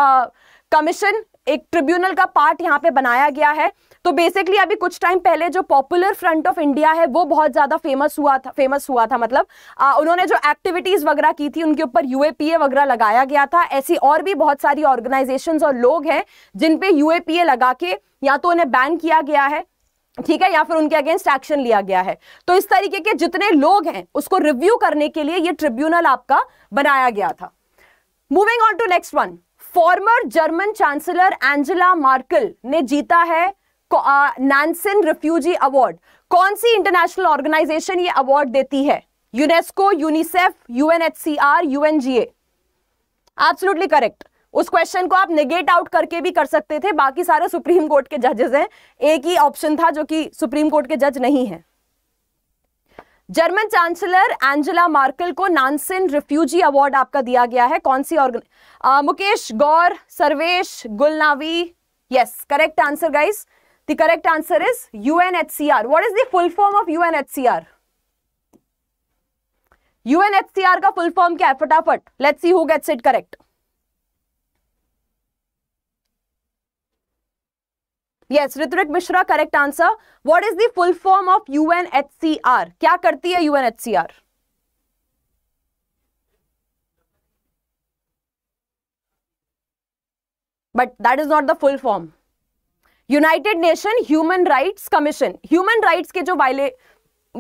कमीशन uh, एक ट्रिब्यूनल का पार्ट यहाँ पे बनाया गया है तो बेसिकली अभी कुछ टाइम पहले जो पॉपुलर फ्रंट ऑफ इंडिया है वो बहुत ज़्यादा फेमस हुआ था फेमस हुआ था मतलब आ, uh, उन्होंने जो एक्टिविटीज़ वगैरह की थी उनके ऊपर यूएपीए वगैरह लगाया गया था ऐसी और भी बहुत सारी ऑर्गेनाइजेशंस और लोग हैं जिन पे यूएपीए लगा के या तो उन्हें बैन किया गया है ठीक है या फिर उनके अगेंस्ट एक्शन लिया गया है तो इस तरीके के जितने लोग हैं उसको रिव्यू करने के लिए ये ट्रिब्यूनल आपका बनाया गया था moving on to next one former German chancellor Angela Merkel ने जीता है नैनसिन रिफ्यूजी अवार्ड कौन सी इंटरनेशनल ऑर्गेनाइजेशन ये अवार्ड देती है UNESCO UNICEF UNHCR UNGA absolutely correct उस क्वेश्चन को आप निगेट आउट करके भी कर सकते थे बाकी सारे सुप्रीम कोर्ट के जजेस हैं एक ही ऑप्शन था जो कि सुप्रीम कोर्ट के जज नहीं है जर्मन चांसलर एंजेला मार्कल को नानसिन रिफ्यूजी अवार्ड आपका दिया गया है कौन सी organ Mukesh Gaur Sarvesh Gulnavi yes correct answer guys the correct answer is UNHCR what is the full form of UNHCR UNHCR का फुल फॉर्म क्या है फटाफट let's see who gets it correct yes Ritwik Mishra correct answer what is the full form of UNHCR क्या करती है UNHCR but that is not the full form united nation human rights commission human rights के जो वायले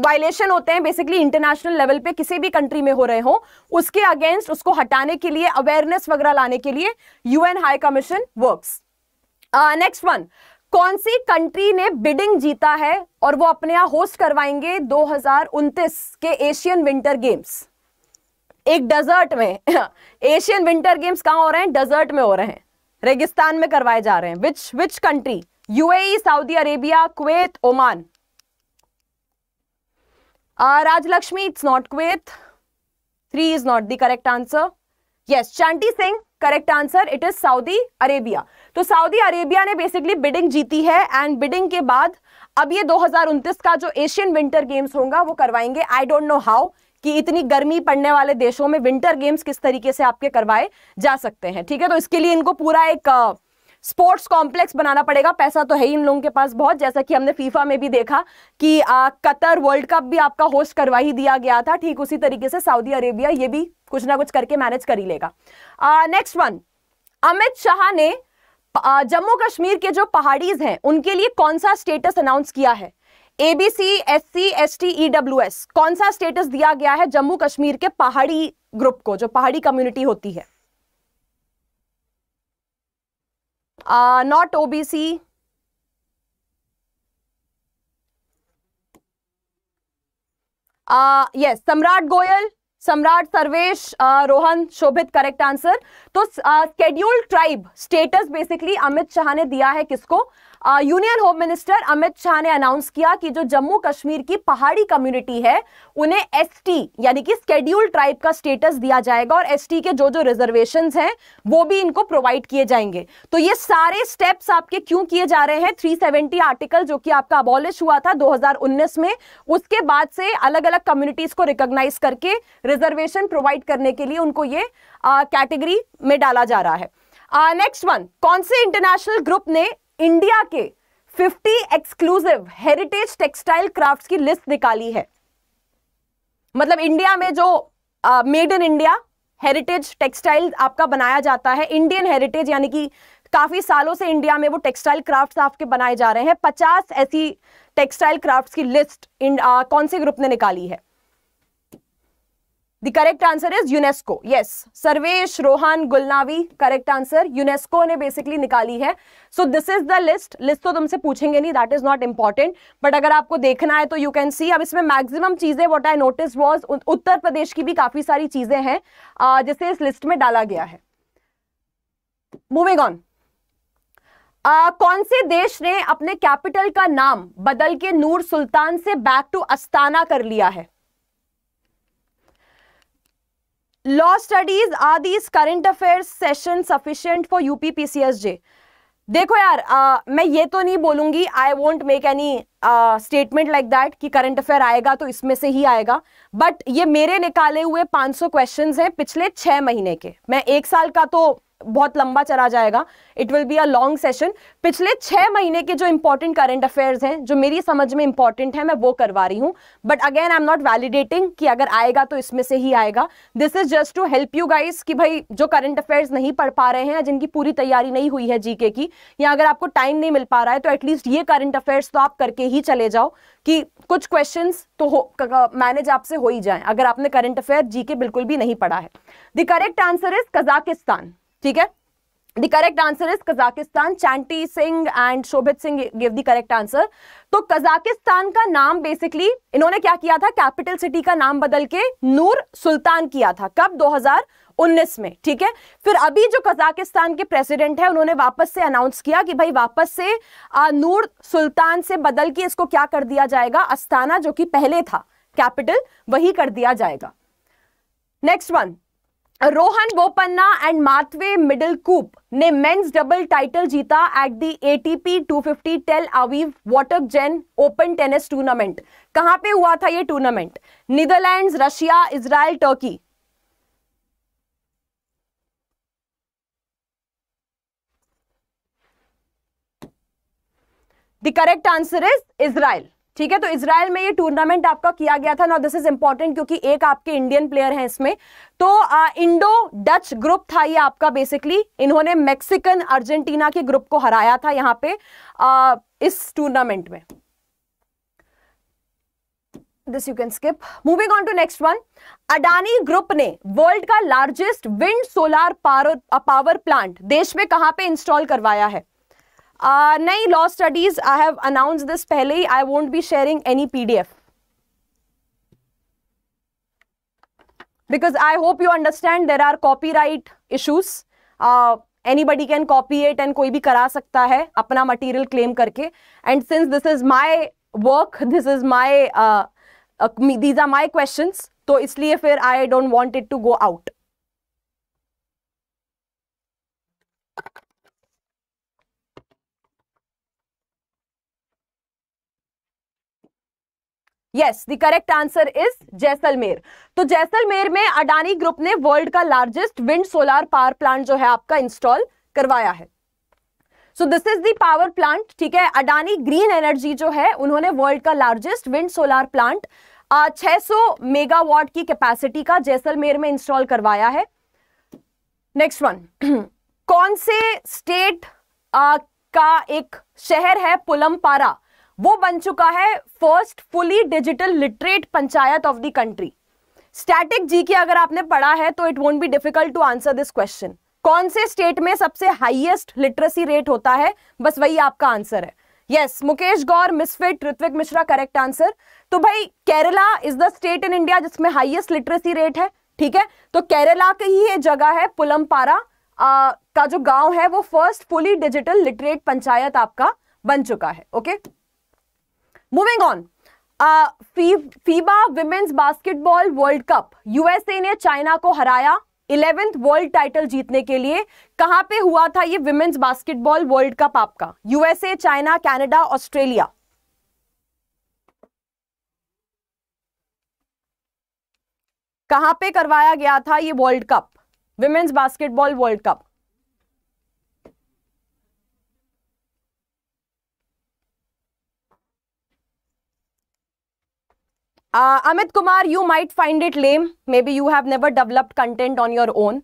violation होते हैं basically international level पे किसी भी कंट्री में हो रहे हो उसके अगेंस्ट उसको हटाने के लिए अवेयरनेस वगैरह लाने के लिए UN high commission works next one कौन सी कंट्री ने बिडिंग जीता है और वो अपने यहां होस्ट करवाएंगे दो के एशियन विंटर गेम्स एक डेजर्ट में एशियन विंटर गेम्स कहां हो रहे हैं डेजर्ट में हो रहे हैं रेगिस्तान में करवाए जा रहे हैं which which country UAE Saudi Arabia Kuwait Oman Rajalakshmi it's not Kuwait three is not the correct answer yes Chanti Singh correct answer it is Saudi Arabia तो सऊदी अरेबिया ने बेसिकली बिडिंग जीती है एंड बिडिंग के बाद अब ये दो का जो एशियन विंटर गेम्स होगा वो करवाएंगे आई डोंट नो हाउ कि इतनी गर्मी पड़ने वाले देशों में विंटर गेम्स किस तरीके से आपके करवाए जा सकते हैं ठीक है तो इसके लिए इनको पूरा एक स्पोर्ट्स कॉम्प्लेक्स बनाना पड़ेगा पैसा तो है ही इन लोगों के पास बहुत जैसा कि हमने फीफा में भी देखा कि आ, कतर वर्ल्ड कप भी आपका होस्ट करवा ही दिया गया था ठीक उसी तरीके से सऊदी अरेबिया ये भी कुछ ना कुछ करके मैनेज कर ही लेगा नेक्स्ट वन अमित शाह ने जम्मू कश्मीर के जो पहाड़ीज हैं उनके लिए कौन सा स्टेटस अनाउंस किया है ABC S C S T E W S कौन सा स्टेटस दिया गया है जम्मू कश्मीर के पहाड़ी ग्रुप को जो पहाड़ी कम्युनिटी होती है not OBC yes Samrat Goyal Samrat Sarvesh Rohan Shobhit correct answer तो scheduled tribe status basically Amit Shah ने दिया है किसको union home minister Amit Shah ने अनाउंस किया कि जो जम्मू कश्मीर की पहाड़ी कम्युनिटी है उन्हें एसटी यानी कि स्केड्यूल ट्राइब का स्टेटस दिया जाएगा और एसटी के जो जो रिजर्वेशन हैं वो भी इनको प्रोवाइड किए जाएंगे तो ये सारे स्टेप्स आपके क्यों किए जा रहे हैं 370 आर्टिकल जो कि आपका अबॉलिश हुआ था दो में उसके बाद से अलग अलग कम्युनिटीज को रिकॉग्नाइज करके रिजर्वेशन प्रोवाइड करने के लिए उनको ये कैटेगरी में डाला जा रहा है नेक्स्ट uh, वन कौन से इंटरनेशनल ग्रुप ने इंडिया के 50 एक्सक्लूसिव हेरिटेज टेक्सटाइल क्राफ्ट्स की लिस्ट निकाली है मतलब इंडिया में जो made in India heritage textile आपका बनाया जाता है इंडियन हेरिटेज यानी कि काफ़ी सालों से इंडिया में वो टेक्सटाइल क्राफ्ट्स आपके बनाए जा रहे हैं पचास ऐसी टेक्सटाइल क्राफ्ट्स की लिस्ट आ, कौन से ग्रुप ने निकाली है the correct answer is UNESCO yes Sarvesh Rohan Gulnavi correct answer UNESCO ने बेसिकली निकाली है so this is the list list तो तुमसे पूछेंगे नहीं that is not important but अगर आपको देखना है तो यू कैन सी अब इसमें मैक्सिमम चीजें what I notice was Uttar Pradesh की भी काफी सारी चीजें हैं जिसे इस लिस्ट में डाला गया है मूविंग ऑन Uh, कौन से देश ने अपने कैपिटल का नाम बदल के नूर सुल्तान से बैक टू अस्ताना कर लिया है law studies are these current affairs sessions sufficient for UPPCSJ? देखो यार आ, मैं ये तो नहीं बोलूंगी I won't make any statement like that कि करंट अफेयर आएगा तो इसमें से ही आएगा बट ये मेरे निकाले हुए 500 क्वेश्चन हैं पिछले छः महीने के मैं एक साल का तो बहुत लंबा चला जाएगा it will be a long session पिछले छह महीने के जो इंपॉर्टेंट करंट अफेयर्स हैं जो मेरी समझ में इंपॉर्टेंट है मैं वो करवा रही हूं but again I am not validating कि अगर आएगा तो इसमें से ही आएगा this is just to help you guys कि भाई जो करंट अफेयर्स नहीं पढ़ पा रहे हैं जिनकी पूरी तैयारी नहीं हुई है जीके की या अगर आपको टाइम नहीं मिल पा रहा है तो एटलीस्ट ये करंट अफेयर्स तो आप करके ही चले जाओ कि कुछ क्वेश्चन तो मैनेज आपसे हो ही जाए अगर आपने करंट अफेयर जीके बिल्कुल भी नहीं पढ़ा है the correct answer is Kazakhstan ठीक है The correct answer is Kazakhstan. Chanti Singh and Shobhit Singh gave the correct answer. तो कजाकिस्तान का नाम बेसिकली इन्होंने क्या किया था कैपिटल सिटी का नाम बदल के नूर सुल्तान किया था कब 2019 में ठीक है फिर अभी जो कजाकिस्तान के प्रेसिडेंट है उन्होंने वापस से अनाउंस किया कि भाई वापस से आ, नूर सुल्तान से बदल के इसको क्या कर दिया जाएगा अस्ताना जो कि पहले था कैपिटल वही कर दिया जाएगा next one Rohan Bopanna and Matwe Middelkoop कूप ने मेंस डबल टाइटल जीता at the ATP 250 Tel Aviv Watergen open tennis tournament कहां पे हुआ था ये tournament Netherlands Russia Israel Turkey the correct answer is Israel ठीक है तो इसराइल में ये टूर्नामेंट आपका किया गया था ना दिस इज इंपॉर्टेंट क्योंकि एक आपके इंडियन प्लेयर हैं इसमें तो आ, इंडो डच ग्रुप था ये आपका बेसिकली इन्होंने मेक्सिकन अर्जेंटीना के ग्रुप को हराया था यहाँ पे आ, इस टूर्नामेंट में this you can skip moving on to next one Adani group ने वर्ल्ड का largest wind solar power plant देश में कहां पे इंस्टॉल करवाया है Uh, नई law studies I have announce this पहले ही I won't be sharing any PDF because I hope you understand there are copyright issues anybody can copy it and कोई भी करा सकता है अपना मटीरियल क्लेम करके and since this is my work this is my these are my question तो इसलिए फिर I don't want it to go out yes the correct answer is Jaisalmer तो जैसलमेर में अडानी ग्रुप ने वर्ल्ड का largest wind solar power plant जो है आपका इंस्टॉल करवाया है so this is the power plant ठीक है अडानी ग्रीन एनर्जी जो है उन्होंने वर्ल्ड का largest wind solar plant 600 megawatt की कैपेसिटी का जैसलमेर में इंस्टॉल करवाया है नेक्स्ट वन कौन से स्टेट uh, का एक शहर है पुलमपारा वो बन चुका है first fully digital literate panchayat of the country static G K अगर आपने पढ़ा है तो it won't be difficult to answer this question कौन से स्टेट में सबसे हाईएस्ट लिटरेसी रेट होता है बस वही आपका आंसर है yes yes, Mukesh Gaur misfit Ritwik Mishra correct answer तो भाई Kerala is the state in India जिसमें हाईएस्ट लिटरेसी रेट है ठीक है तो केरला की ही ये जगह है पुलमपारा का जो गांव है वो first fully digital literate panchayat आपका बन चुका है okay okay? Moving on FIBA women's basketball world cup USA ने चाइना को हराया इलेवेंथ वर्ल्ड टाइटल जीतने के लिए कहां पे हुआ था ये विमेन्स बास्केटबॉल वर्ल्ड कप आपका यूएसए चाइना कनाडा ऑस्ट्रेलिया कहां पे करवाया गया था ये world cup women's basketball world cup Uh, Amit Kumar, you might find it lame. Maybe you have never developed content on your own.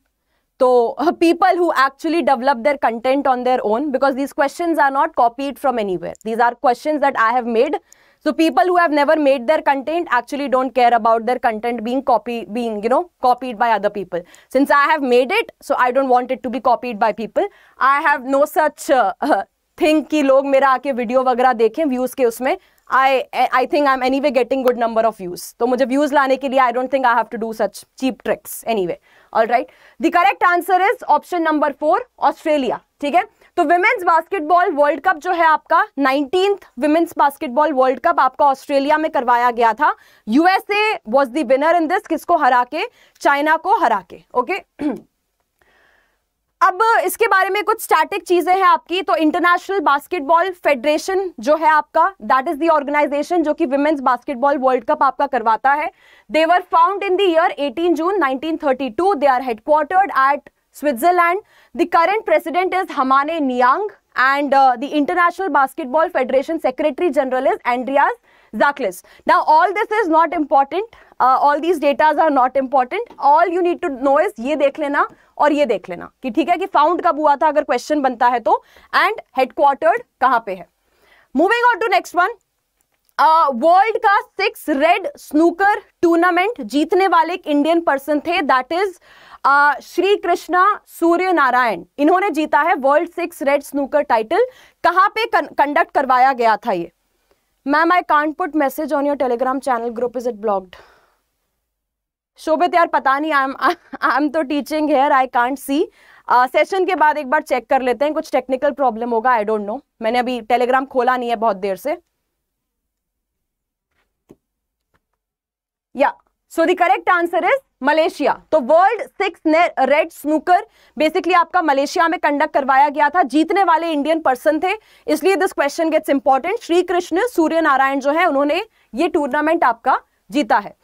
So uh, people who actually develop their content on their own because these questions are not copied from anywhere. These are questions that I have made. So people who have never made their content actually don't care about their content being copy being you know copied by other people. Since I have made it, so I don't want it to be copied by people. I have no such uh, uh, think कि लोग मेरा आके video वगैरह देखें views के उसमें I I think I am anyway getting good number of views तो मुझे व्यूज लाने के लिए I don't think I have to do such cheap tricks anyway all right the correct answer is option number four Australia ठीक है तो women's basketball world cup जो है आपका nineteen women's basketball world cup आपका Australia में करवाया गया था USA was winner in this किसको हरा के चाइना को हरा के ओके okay? अब इसके बारे में कुछ स्टैटिक चीजें हैं आपकी तो इंटरनेशनल बास्केटबॉल फेडरेशन जो है आपका दैट इज दी ऑर्गेनाइजेशन जो कि विमेन्स बास्केटबॉल वर्ल्ड कप आपका करवाता है they were found in the 18 June 1932 they are headquartered at Switzerland the current president is Hamane Niang and the international basketball federation secretary general is Andreas Zaklis. Now, all this is not important. Uh, all these datas are not important. All you need to know ये देख लेना और ये देख लेना कि ठीक है कि फाउंड कब हुआ था अगर क्वेश्चन बनता है तो एंड हेडक्वार्टर्ड कहां पे है moving on to next one world का सिक्स रेड स्नूकर टूर्नामेंट जीतने वाले एक इंडियन पर्सन थे दैट इज श्री कृष्णा सूर्य नारायण इन्होंने जीता है world six red snooker title कहां पे कंडक्ट करवाया गया था ये ma'am I can't put message on your Telegram channel group is it blocked Shobhit यार पता नहीं आई एम आई एम तो teaching here I can't see session के बाद एक बार चेक कर लेते हैं कुछ टेक्निकल प्रॉब्लम होगा आई डोंट नो मैंने अभी टेलीग्राम खोला नहीं है बहुत देर से या so the correct answer is Malaysia तो world six red snooker basically आपका मलेशिया में कंडक्ट करवाया गया था जीतने वाले इंडियन पर्सन थे इसलिए this question gets important Shri Krishna Surya Narayan जो है उन्होंने ये टूर्नामेंट आपका जीता है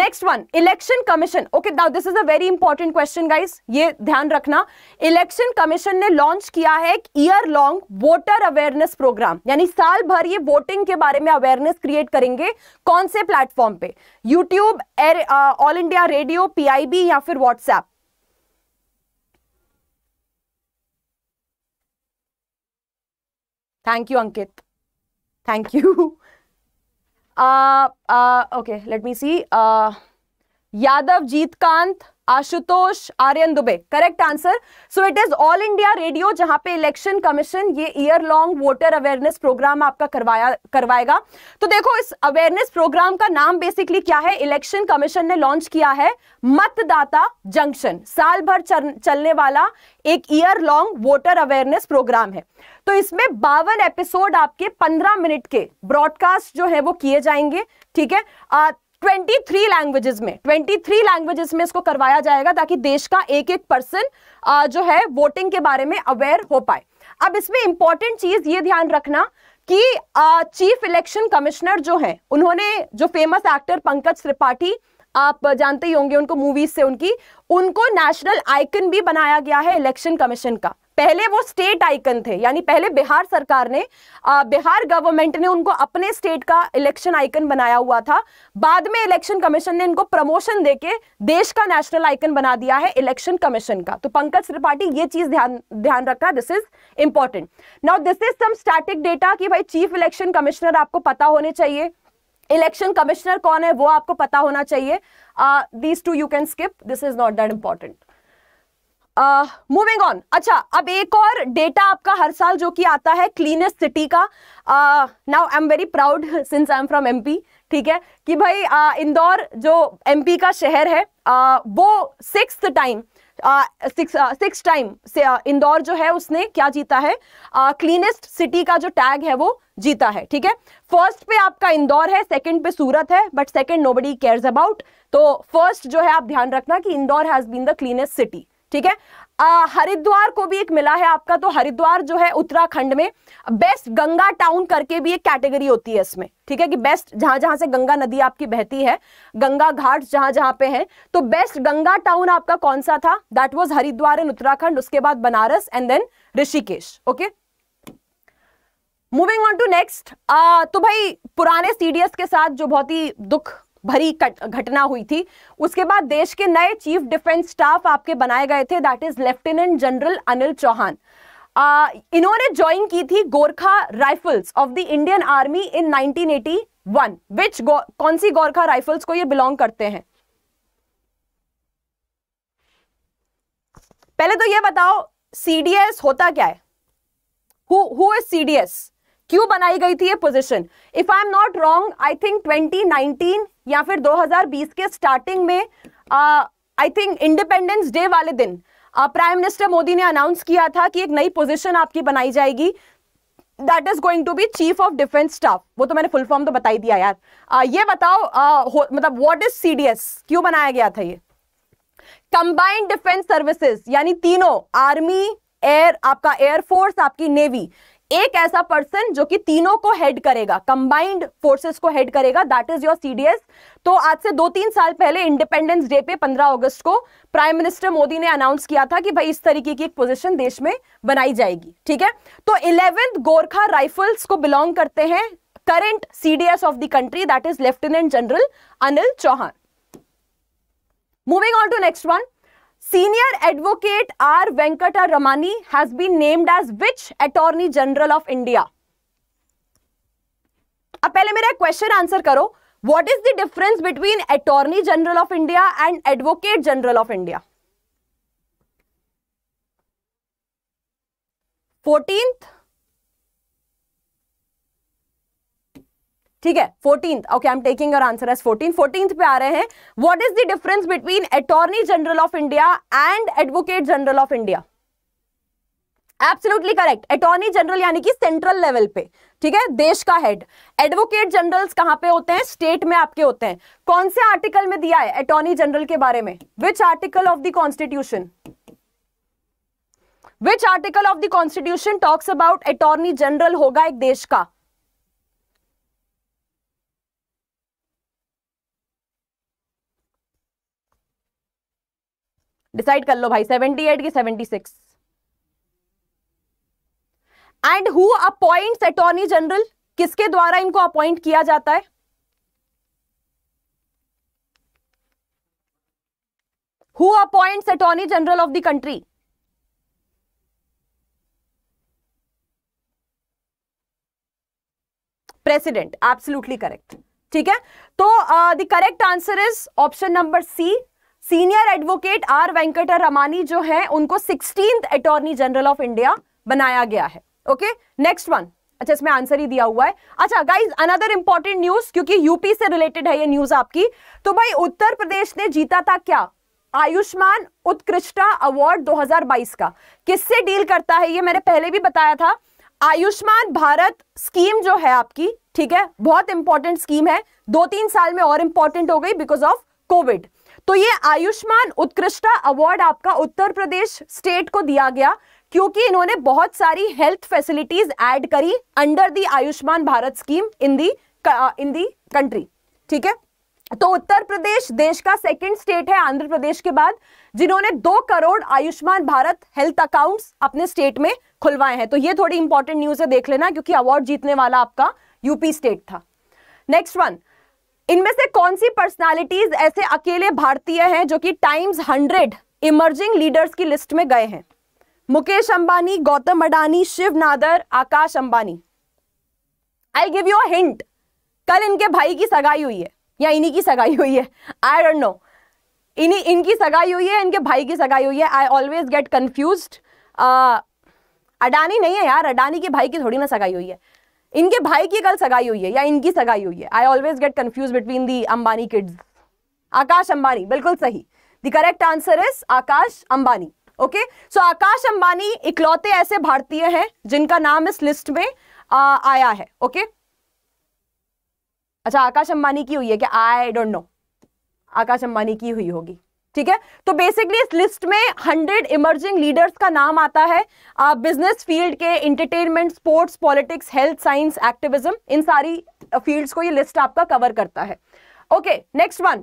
next one election commission okay this is a very important question guys ये ध्यान रखना इलेक्शन कमीशन ने लॉन्च किया है एक year long voter awareness programme यानी साल भर ये वोटिंग के बारे में अवेयरनेस क्रिएट करेंगे कौन से प्लेटफॉर्म पे YouTube All India Radio P या फिर WhatsApp thank you Ankit thank you okay let me see Yadav Jeetkant Ashutosh Aryan Dubey correct answer so it is All India Radio जहां पे इलेक्शन कमीशन ये year long voter awareness programme आपका करवाया करवाएगा तो देखो इस अवेयरनेस प्रोग्राम का नाम बेसिकली क्या है इलेक्शन कमीशन ने लॉन्च किया है मतदाता जंक्शन साल भर चलने वाला एक year long voter awareness programme है तो इसमें बावन एपिसोड आपके पंद्रह मिनट के ब्रॉडकास्ट जो है वो किए जाएंगे ठीक है 23 लैंग्वेजेस में 23 लैंग्वेजेस में इसको करवाया जाएगा ताकि देश का एक एक पर्सन जो है वोटिंग के बारे में अवेयर हो पाए अब इसमें इंपॉर्टेंट चीज ये ध्यान रखना कि चीफ इलेक्शन कमिश्नर जो है उन्होंने जो फेमस एक्टर पंकज त्रिपाठी आप जानते ही होंगे उनको मूवीज से उनकी उनको नेशनल आइकन भी बनाया गया है इलेक्शन कमीशन का पहले वो स्टेट आइकन थे यानी पहले बिहार सरकार ने आ, बिहार गवर्नमेंट ने उनको अपने स्टेट का इलेक्शन आइकन बनाया हुआ था बाद में इलेक्शन कमीशन ने इनको प्रमोशन देके देश का नेशनल आइकन बना दिया है इलेक्शन कमीशन का तो पंकज त्रिपाठी ये चीज ध्यान ध्यान रखना this is important now this is some static data कि भाई चीफ इलेक्शन कमिश्नर आपको पता होने चाहिए इलेक्शन कमिश्नर कौन है वो आपको पता होना चाहिए these two you can skip this is not that important moving on अच्छा अब एक और डेटा आपका हर साल जो कि आता है क्लीनेस्ट सिटी का now I am very proud since I am from MP ठीक है कि भाई uh, इंदौर जो एमपी का शहर है uh, वो सिक्स टाइम सिक्स टाइम से इंदौर जो है उसने क्या जीता है क्लीनेस्ट uh, सिटी का जो टैग है वो जीता है ठीक है फर्स्ट पे आपका इंदौर है सेकंड पे सूरत है but second nobody cares about तो फर्स्ट जो है आप ध्यान रखना कि Indore has been the cleanest city ठीक है आ, हरिद्वार को भी एक मिला है आपका तो हरिद्वार जो है उत्तराखंड में बेस्ट गंगा टाउन करके भी एक कैटेगरी होती है इसमें ठीक है कि बेस्ट जहां जहां से गंगा नदी आपकी बहती है गंगा घाट जहां जहां पे है तो बेस्ट गंगा टाउन आपका कौन सा था that was Haridwar in Uttarakhand उसके बाद Banaras and then Rishikesh okay moving on to next तो भाई पुराने सीडीएस के साथ जो बहुत ही दुख भरी घटना हुई थी उसके बाद देश के नए चीफ डिफेंस स्टाफ आपके बनाए गए थे that is lieutenant general Anil Chauhan आ, इन्होंने ज्वाइन की थी Gorkha rifles of the Indian army in 1981 which कौन सी गोरखा राइफल्स को ये बिलोंग करते हैं पहले तो ये बताओ सीडीएस होता क्या है हु इज सीडीएस क्यों बनाई गई थी ये position if I am not wrong I think 2019 या फिर 2020 के स्टार्टिंग में आई थिंक इंडिपेंडेंस डे वाले दिन प्राइम मिनिस्टर मोदी ने अनाउंस किया था कि एक नई पोजीशन आपकी बनाई जाएगी that is going to be chief of defence staff वो तो मैंने फुल फॉर्म तो बताई दिया यार आ, ये बताओ आ, हो, मतलब वॉट इज सी क्यों बनाया गया था ये कंबाइंड डिफेंस सर्विसेज यानी तीनों आर्मी एयर आपका एयरफोर्स आपकी नेवी एक ऐसा पर्सन जो कि तीनों को हेड करेगा कंबाइंड फोर्सेस को हेड करेगा दैट इज योर सीडीएस तो आज से दो तीन साल पहले इंडिपेंडेंस डे पे 15 अगस्त को प्राइम मिनिस्टर मोदी ने अनाउंस किया था कि भाई इस तरीके की एक पोजीशन देश में बनाई जाएगी ठीक है तो इलेवेंथ गोरखा राइफल्स को बिलोंग करते हैं current CDS of the country that is lieutenant general Anil Chauhan moving on to next one Senior Advocate R. Venkata Ramani has been named as which Attorney General of India? Now, first, question answer karo. What is the difference between Attorney General of India and Advocate General of India? 14th, ठीक है fourteen okay I am taking your answer as fourteen fourteen पे आ रहे हैं what is the difference between attorney general of India and advocate general of India absolutely correct attorney general यानी कि central level पे ठीक है देश का हेड एडवोकेट जनरल्स कहां पे होते हैं स्टेट में आपके होते हैं कौन से आर्टिकल में दिया है अटॉर्नी जनरल के बारे में which article of the constitution which article of the constitution talks about attorney general होगा एक देश का डिसाइड कर लो भाई 78 की 76 and who appoints attorney general किसके द्वारा इनको अपॉइंट किया जाता है who appoints attorney general of the country president absolutely correct ठीक है तो the correct answer is option number C senior advocate R Venkataramani जो है उनको sixteen attorney general of India बनाया गया है ओके नेक्स्ट वन अच्छा इसमें आंसर ही दिया हुआ है अच्छा गाइज अनदर इंपॉर्टेंट न्यूज क्योंकि यूपी से रिलेटेड है ये न्यूज आपकी तो भाई उत्तर प्रदेश ने जीता था क्या आयुष्मान उत्कृष्टा अवार्ड 2022 का किससे डील करता है ये मैंने पहले भी बताया था आयुष्मान भारत स्कीम जो है आपकी ठीक है बहुत इंपॉर्टेंट स्कीम है दो तीन साल में और इंपॉर्टेंट हो गई बिकॉज ऑफ कोविड तो ये आयुष्मान उत्कृष्टा अवार्ड आपका उत्तर प्रदेश स्टेट को दिया गया क्योंकि इन्होंने बहुत सारी हेल्थ फैसिलिटीज ऐड करी under the Ayushman Bharat scheme in the in the country ठीक है तो उत्तर प्रदेश देश का सेकंड स्टेट है आंध्र प्रदेश के बाद जिन्होंने दो करोड़ आयुष्मान भारत हेल्थ अकाउंट्स अपने स्टेट में खुलवाए हैं तो ये थोड़ी इंपॉर्टेंट न्यूज है देख लेना क्योंकि अवार्ड जीतने वाला आपका यूपी स्टेट था नेक्स्ट वन इनमें से कौन सी पर्सनालिटीज ऐसे अकेले भारतीय हैं जो कि टाइम्स हंड्रेड इमर्जिंग लीडर्स की लिस्ट में गए हैं Mukesh Ambani Gautam Adani Shiv Nadar Akash Ambani I give you hint कल इनके भाई की सगाई हुई है या इन्हीं की सगाई हुई है आई डोंट नो इन्हीं इनकी सगाई हुई है इनके भाई की सगाई हुई है I always get confuse Adani नहीं है यार अडानी के भाई की थोड़ी ना सगाई हुई है इनके भाई की कल सगाई हुई है या इनकी सगाई हुई है I always get confuse between the Ambani kids Akash Ambani बिल्कुल सही the correct answer is Akash Ambani okay so Akash Ambani इकलौते ऐसे भारतीय हैं जिनका नाम इस लिस्ट में आ, आया है ओके okay? अच्छा आकाश अंबानी की हुई है क्या I don't know Akash Ambani की हुई होगी ठीक है तो बेसिकली इस लिस्ट में हंड्रेड इमर्जिंग लीडर्स का नाम आता है बिजनेस फील्ड के entertainment sports politics health science activism इन सारी फील्ड्स को ये लिस्ट आपका कवर करता है okay next one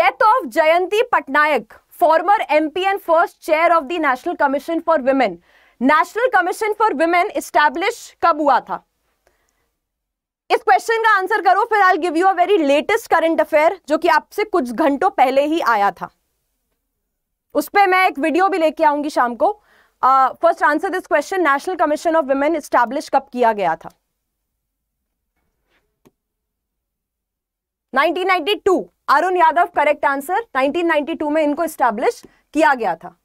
death of Jayanti Patnaik former MP and first chair of the national commission for women national commission for women establish कब हुआ था इस क्वेश्चन का आंसर करो फिर I give you a very latest current affair जो कि आपसे कुछ घंटों पहले ही आया था उस पर मैं एक वीडियो भी लेके आऊंगी शाम को first answer this question national commission of women establish कब किया गया था 1992 अरुण यादव करेक्ट आंसर 1992 में इनको स्टैब्लिश किया गया था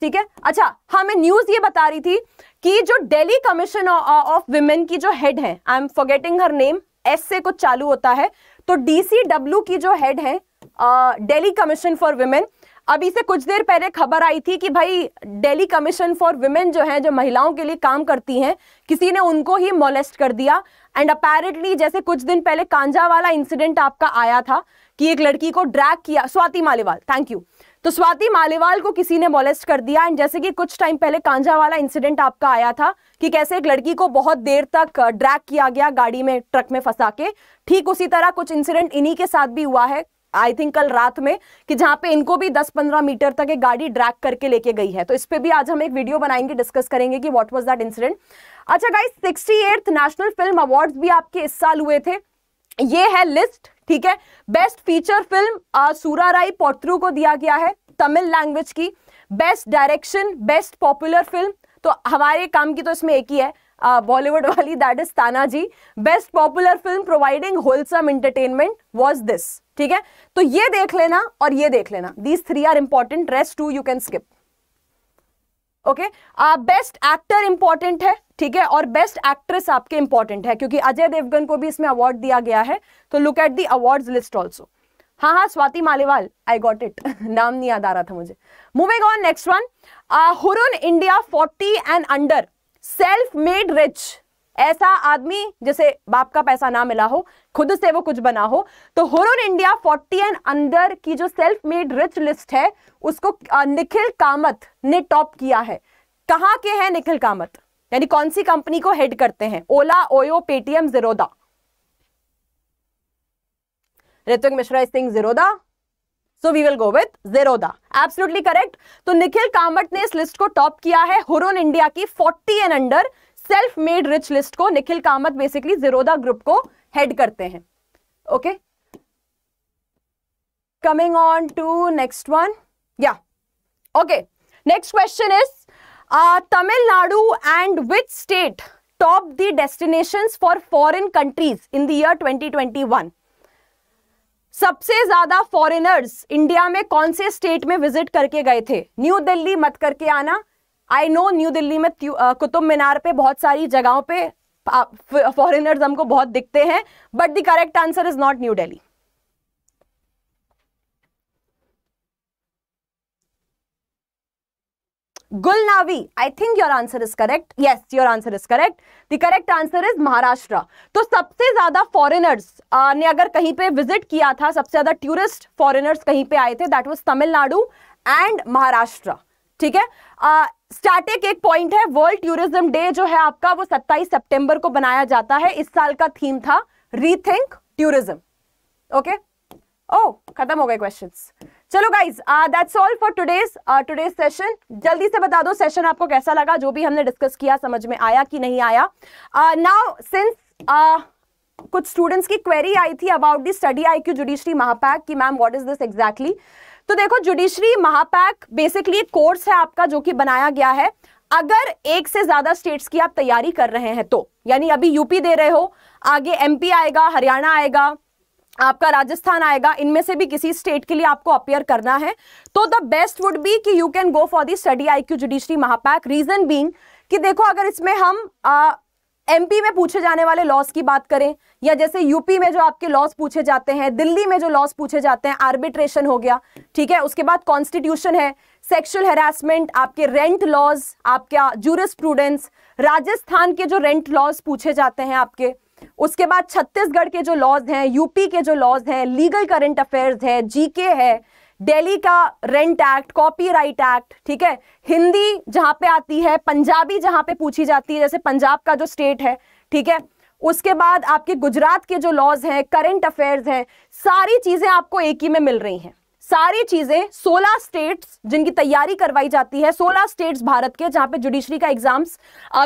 ठीक है अच्छा हाँ मैं न्यूज ये बता रही थी कि जो दिल्ली कमीशन ऑफ विमेन की जो हेड है I am forgetting her name S से कुछ चालू होता है तो डीसीडब्ल्यू की जो हेड है दिल्ली कमीशन फॉर विमेन अभी से कुछ देर पहले खबर आई थी कि भाई दिल्ली कमीशन फॉर वुमेन जो है जो महिलाओं के लिए काम करती हैं किसी ने उनको ही मोलेस्ट कर दिया एंड अपेरेंटली जैसे कुछ दिन पहले कांजा वाला इंसिडेंट आपका आया था कि एक लड़की को ड्रैग किया स्वाति मालेवाल थैंक यू तो स्वाति मालेवाल को किसी ने मोलेस्ट कर दिया एंड जैसे कि कुछ टाइम पहले कांजा वाला इंसिडेंट आपका आया था कि कैसे एक लड़की को बहुत देर तक ड्रैग किया गया गाड़ी में ट्रक में फंसा के ठीक उसी तरह कुछ इंसिडेंट इन्हीं के साथ भी हुआ है आई थिंक कल रात में कि जहां पे इनको भी 10-15 मीटर तक एक गाड़ी ड्रैग करके लेके गई है तो इस पर भी आज हम एक वीडियो बनाएंगे डिस्कस करेंगे कि व्हाट वाज दैट इंसिडेंट अच्छा guys sixty national film awards भी आपके इस साल हुए थे ये है लिस्ट ठीक है बेस्ट फीचर फिल्म सूरा राय पोत्रू को दिया गया है तमिल लैंग्वेज की best direction best popular film तो हमारे काम की तो इसमें एक ही है बॉलीवुड वाली that is Tanaji best popular film providing wholesome entertainment was this ठीक है तो ये देख लेना और ये देख लेना these three are important rest two you can skip okay best actor important है ठीक है और बेस्ट एक्ट्रेस आपके इंपॉर्टेंट है क्योंकि अजय देवगन को भी इसमें अवार्ड दिया गया है तो look at the award list also हाँ हाँ Swati Maliwal I got it नाम नहीं याद आ रहा था मुझे moving on next one Hurun India forty and under self made rich ऐसा आदमी जिसे बाप का पैसा ना मिला हो खुद से वो कुछ बना हो तो हुरुन इंडिया 40 एंड अंडर की जो सेल्फ मेड रिच लिस्ट है उसको निखिल कामत ने टॉप किया है कहां के हैं निखिल कामत यानी कौन सी कंपनी को हेड करते हैं Ola OYO Paytm Zerodha Hrithik Mishra Singh Zerodha so we will go with Zerodha absolutely correct तो निखिल कामत ने इस लिस्ट को टॉप किया है हुरुन इंडिया की 40 and under self made rich list को निखिल कामत बेसिकली जिरोदा ग्रुप को हेड करते हैं okay coming on to next one या okay next question is Tamil Nadu and which state top the destination for foreign countries in twenty twenty one सबसे ज्यादा foreigners India में कौन से स्टेट में विजिट करके गए थे न्यू दिल्ली मत करके आना आई नो न्यू दिल्ली में कुतुब मीनार पे बहुत सारी जगहों पे फॉरेनर्स हमको बहुत दिखते हैं but the correct answer is not New Delhi गुलनावी I think your answer is correct yes your answer is correct the correct answer is Maharashtra तो सबसे ज्यादा फॉरेनर्स ने अगर कहीं पे विजिट किया था सबसे ज्यादा टूरिस्ट फॉरेनर्स कहीं पे आए थे that was Tamil Nadu and Maharashtra ठीक है स्टैटिक एक पॉइंट है वर्ल्ड टूरिज्म डे जो है आपका वो 27 सितंबर को बनाया जाता है इस साल का थीम था रीथिंक टूरिज्म ओके ओ खत्म हो गए क्वेश्चंस चलो guys that's all for today's today's session जल्दी से बता दो सेशन आपको कैसा लगा जो भी हमने डिस्कस किया समझ में आया कि नहीं आया नाउ uh, सिंस uh, कुछ स्टूडेंट्स की क्वेरी आई थी about the study I Q judiciary Mahapack कि ma'am what is this exactly तो देखो जुडिशरी महापैक बेसिकली एक कोर्स है आपका जो कि बनाया गया है अगर एक से ज्यादा स्टेट्स की आप तैयारी कर रहे हैं तो यानी अभी यूपी दे रहे हो आगे एमपी आएगा हरियाणा आएगा आपका राजस्थान आएगा इनमें से भी किसी स्टेट के लिए आपको अपेयर करना है तो द बेस्ट वुड बी कि you can go for the study I Q judiciary Mahapack reason being कि देखो अगर इसमें हम एमपी में पूछे जाने वाले लॉस की बात करें या जैसे यूपी में जो आपके लॉस पूछे जाते हैं दिल्ली में जो लॉस पूछे जाते हैं आर्बिट्रेशन हो गया ठीक है उसके बाद कॉन्स्टिट्यूशन है सेक्सुअल हेरासमेंट आपके रेंट लॉज आपका जूरिस्प्रूडेंस राजस्थान के जो रेंट लॉज पूछे जाते हैं आपके उसके बाद छत्तीसगढ़ के जो लॉज हैं यूपी के जो लॉज हैं लीगल करंट अफेयर्स है जीके है दिल्ली का रेंट एक्ट कॉपीराइट एक्ट ठीक है हिंदी जहां पे आती है पंजाबी जहां पे पूछी जाती है जैसे पंजाब का जो स्टेट है ठीक है उसके बाद आपके गुजरात के जो लॉज हैं करंट अफेयर्स हैं सारी चीज़ें आपको एक ही में मिल रही हैं सारी चीज़ें 16 स्टेट्स जिनकी तैयारी करवाई जाती है 16 स्टेट्स भारत के जहां पे जुडिशरी का एग्जाम्स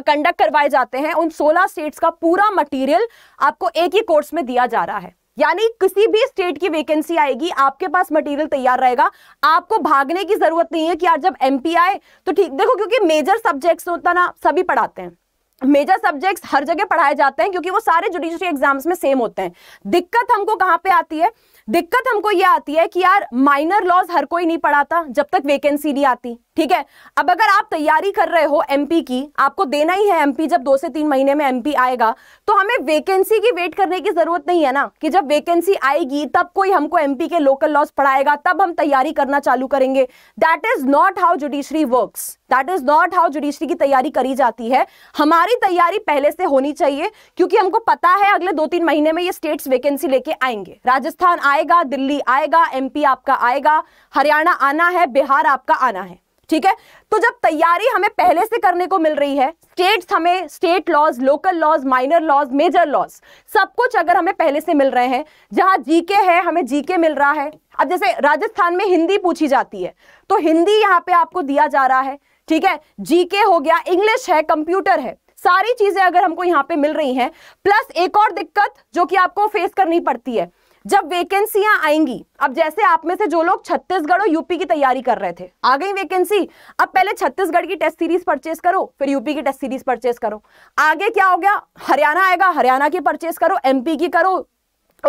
कंडक्ट करवाए जाते हैं उन 16 स्टेट्स का पूरा मटेरियल आपको एक ही कोर्स में दिया जा रहा है यानी किसी भी स्टेट की वैकेंसी आएगी आपके पास मटेरियल तैयार रहेगा आपको भागने की जरूरत नहीं है कि यार जब एमपी आए तो ठीक देखो क्योंकि मेजर सब्जेक्ट्स होता ना सभी पढ़ाते हैं मेजर सब्जेक्ट्स हर जगह पढ़ाए जाते हैं क्योंकि वो सारे जुडिशरी एग्जाम्स में सेम होते हैं दिक्कत हमको कहाँ पे आती है दिक्कत हमको ये आती है कि यार माइनर लॉज हर कोई नहीं पढ़ाता जब तक वैकेंसी नहीं आती ठीक है अब अगर आप तैयारी कर रहे हो एमपी की आपको देना ही है एमपी जब दो से तीन महीने में एमपी आएगा तो हमें वैकेंसी की वेट करने की जरूरत नहीं है ना कि जब वैकेंसी आएगी तब कोई हमको एमपी के लोकल लॉस पढ़ाएगा तब हम तैयारी करना चालू करेंगे that is not how judiciary work that is not how judiciary की तैयारी करी जाती है हमारी तैयारी पहले से होनी चाहिए क्योंकि हमको पता है अगले दो तीन महीने में ये स्टेट्स वैकेंसी लेके आएंगे राजस्थान आएगा दिल्ली आएगा एमपी आपका आएगा हरियाणा आना है बिहार आपका आना है ठीक है तो जब तैयारी हमें पहले से करने को मिल रही है स्टेट्स हमें state laws local laws minor laws major laws सब कुछ अगर हमें पहले से मिल रहे हैं जहां जीके है हमें जीके मिल रहा है अब जैसे राजस्थान में हिंदी पूछी जाती है तो हिंदी यहाँ पे आपको दिया जा रहा है ठीक है जीके हो गया इंग्लिश है कंप्यूटर है सारी चीजें अगर हमको यहाँ पे मिल रही हैं प्लस एक और दिक्कत जो कि आपको फेस करनी पड़ती है जब वेकेंसियां आएंगी अब जैसे आप में से जो लोग छत्तीसगढ़ और यूपी की तैयारी कर रहे थे आ गई वैकेंसी अब पहले छत्तीसगढ़ की टेस्ट सीरीज परचेस करो फिर यूपी की टेस्ट सीरीज परचेस करो आगे क्या हो गया हरियाणा आएगा हरियाणा की परचेस करो एमपी की करो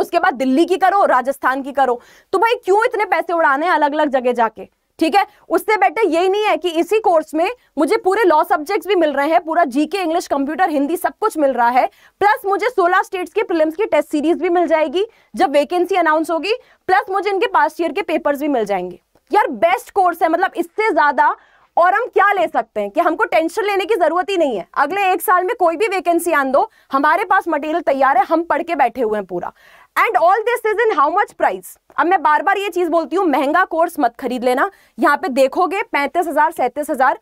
उसके बाद दिल्ली की करो राजस्थान की करो तो भाई क्यों इतने पैसे उड़ाने अलग अलग जगह जाके ठीक है उससे बेटर यही नहीं है कि इसी कोर्स में मुझे पूरे लॉ सब्जेक्ट्स भी मिल रहे हैं पूरा जीके इंग्लिश कंप्यूटर हिंदी सब कुछ मिल रहा है प्लस मुझे 16 स्टेट्स के प्रीलिम्स की टेस्ट सीरीज भी मिल जाएगी जब वैकेंसी अनाउंस होगी प्लस मुझे इनके पास्ट ईयर के पेपर्स भी मिल जाएंगे यार बेस्ट कोर्स है मतलब इससे ज्यादा और हम क्या ले सकते हैं कि हमको टेंशन लेने की जरूरत ही नहीं है अगले एक साल में कोई भी वैकेंसी आन दो हमारे पास मटेरियल तैयार है हम पढ़ के बैठे हुए हैं पूरा and all this is in how much price अब मैं बार बार ये चीज बोलती हूँ महंगा कोर्स मत खरीद लेना यहाँ पे देखोगे पैंतीस हजार सैंतीस हजार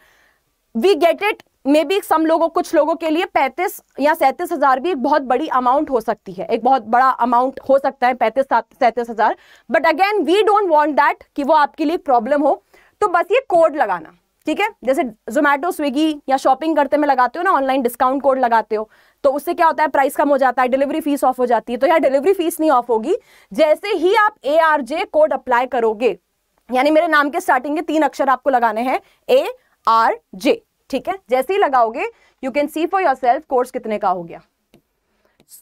we get it maybe some लोगों कुछ लोगों के लिए पैंतीस या सैंतीस हजार भी एक बहुत बड़ी अमाउंट हो सकती है एक बहुत बड़ा अमाउंट हो सकता है पैंतीस सैंतीस हजार but again we don't want that कि वो आपके लिए प्रॉब्लम हो तो बस ये कोड लगाना ठीक है जैसे जोमेटो स्विगी या शॉपिंग करते में लगाते हो ना ऑनलाइन डिस्काउंट कोड लगाते हो तो उससे क्या होता है प्राइस कम हो जाता है डिलीवरी फीस ऑफ हो जाती है तो यहाँ डिलीवरी फीस नहीं ऑफ होगी जैसे ही आप A R J code apply करोगे यानी मेरे नाम के स्टार्टिंग के तीन अक्षर आपको लगाने हैं ए आर जे ठीक है जैसे ही लगाओगे you can see for yourself course कितने का हो गया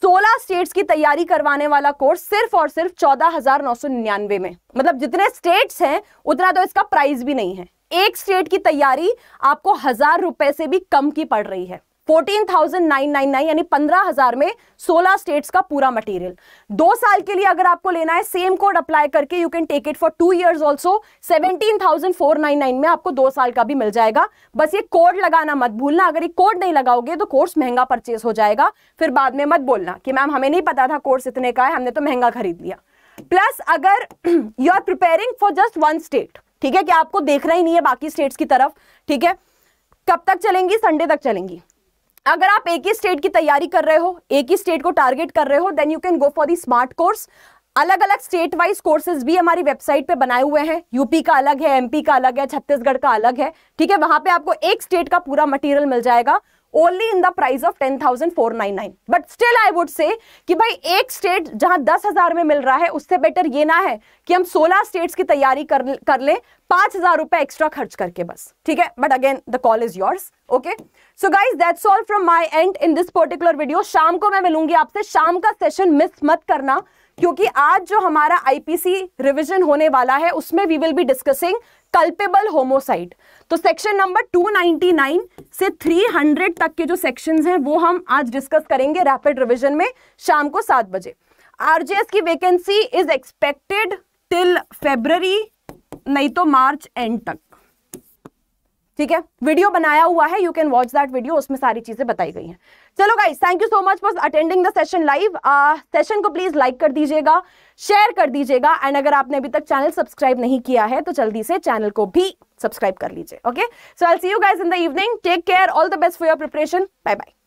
16 स्टेट्स की तैयारी करवाने वाला कोर्स सिर्फ और सिर्फ चौदह हजार नौ सौ निन्यानवे में मतलब जितने स्टेट्स हैं उतना तो इसका प्राइस भी नहीं है एक स्टेट की तैयारी आपको हजार रुपए से भी कम की पड़ रही है fourteen thousand nine nine nine यानी पंद्रह हजार में सोलह स्टेट्स का पूरा मटेरियल दो साल के लिए अगर आपको लेना है सेम कोड अप्लाई करके you can take it for two years also seventeen thousand four nine nine में आपको दो साल का भी मिल जाएगा बस ये कोड लगाना मत भूलना अगर ये कोड नहीं लगाओगे तो कोर्स महंगा परचेज हो जाएगा फिर बाद में मत बोलना कि मैम हमें नहीं पता था कोर्स इतने का है हमने तो महंगा खरीद लिया प्लस अगर you are preparing for just one state ठीक है कि आपको देखना ही नहीं है बाकी स्टेट्स की तरफ ठीक है कब तक चलेंगी संडे तक चलेंगी अगर आप एक ही स्टेट की तैयारी कर रहे हो एक ही स्टेट को टारगेट कर रहे हो then you can go for the smart course अलग अलग स्टेट वाइज कोर्सेज भी हमारी वेबसाइट पे बनाए हुए हैं यूपी का अलग है एमपी का अलग है छत्तीसगढ़ का अलग है ठीक है वहां पे आपको एक स्टेट का पूरा मटेरियल मिल जाएगा only in the price of ten thousand four nine nine but still I would say कि भाई एक स्टेट जहां दस हजार में मिल रहा है उससे बेटर ये ना है कि हम सोलह स्टेट्स की तैयारी कर कर ले पांच हजार रुपए एक्स्ट्रा खर्च करके बस ठीक है but again the call is yours okay so guys that's all from my end in this particular video शाम को मैं मिलूंगी आपसे शाम का सेशन मिस मत करना क्योंकि आज जो हमारा आईपीसी रिवीजन होने वाला है उसमें we will be discussing culpable homicide तो सेक्शन नंबर 299 से 300 तक के जो सेक्शंस हैं वो हम आज डिस्कस करेंगे रैपिड रिवीजन में शाम को सात बजे आरजेएस की vacancy is expected till February नहीं तो मार्च एंड तक ठीक है वीडियो बनाया हुआ है you can watch that video उसमें सारी चीजें बताई गई हैं चलो guys thank you so much for attending the session live session को प्लीज लाइक कर दीजिएगा शेयर कर दीजिएगा एंड अगर आपने अभी तक चैनल सब्सक्राइब नहीं किया है तो जल्दी से चैनल को भी सब्सक्राइब कर लीजिए okay so I see you guys in the evening take care all the best for your preparation bye bye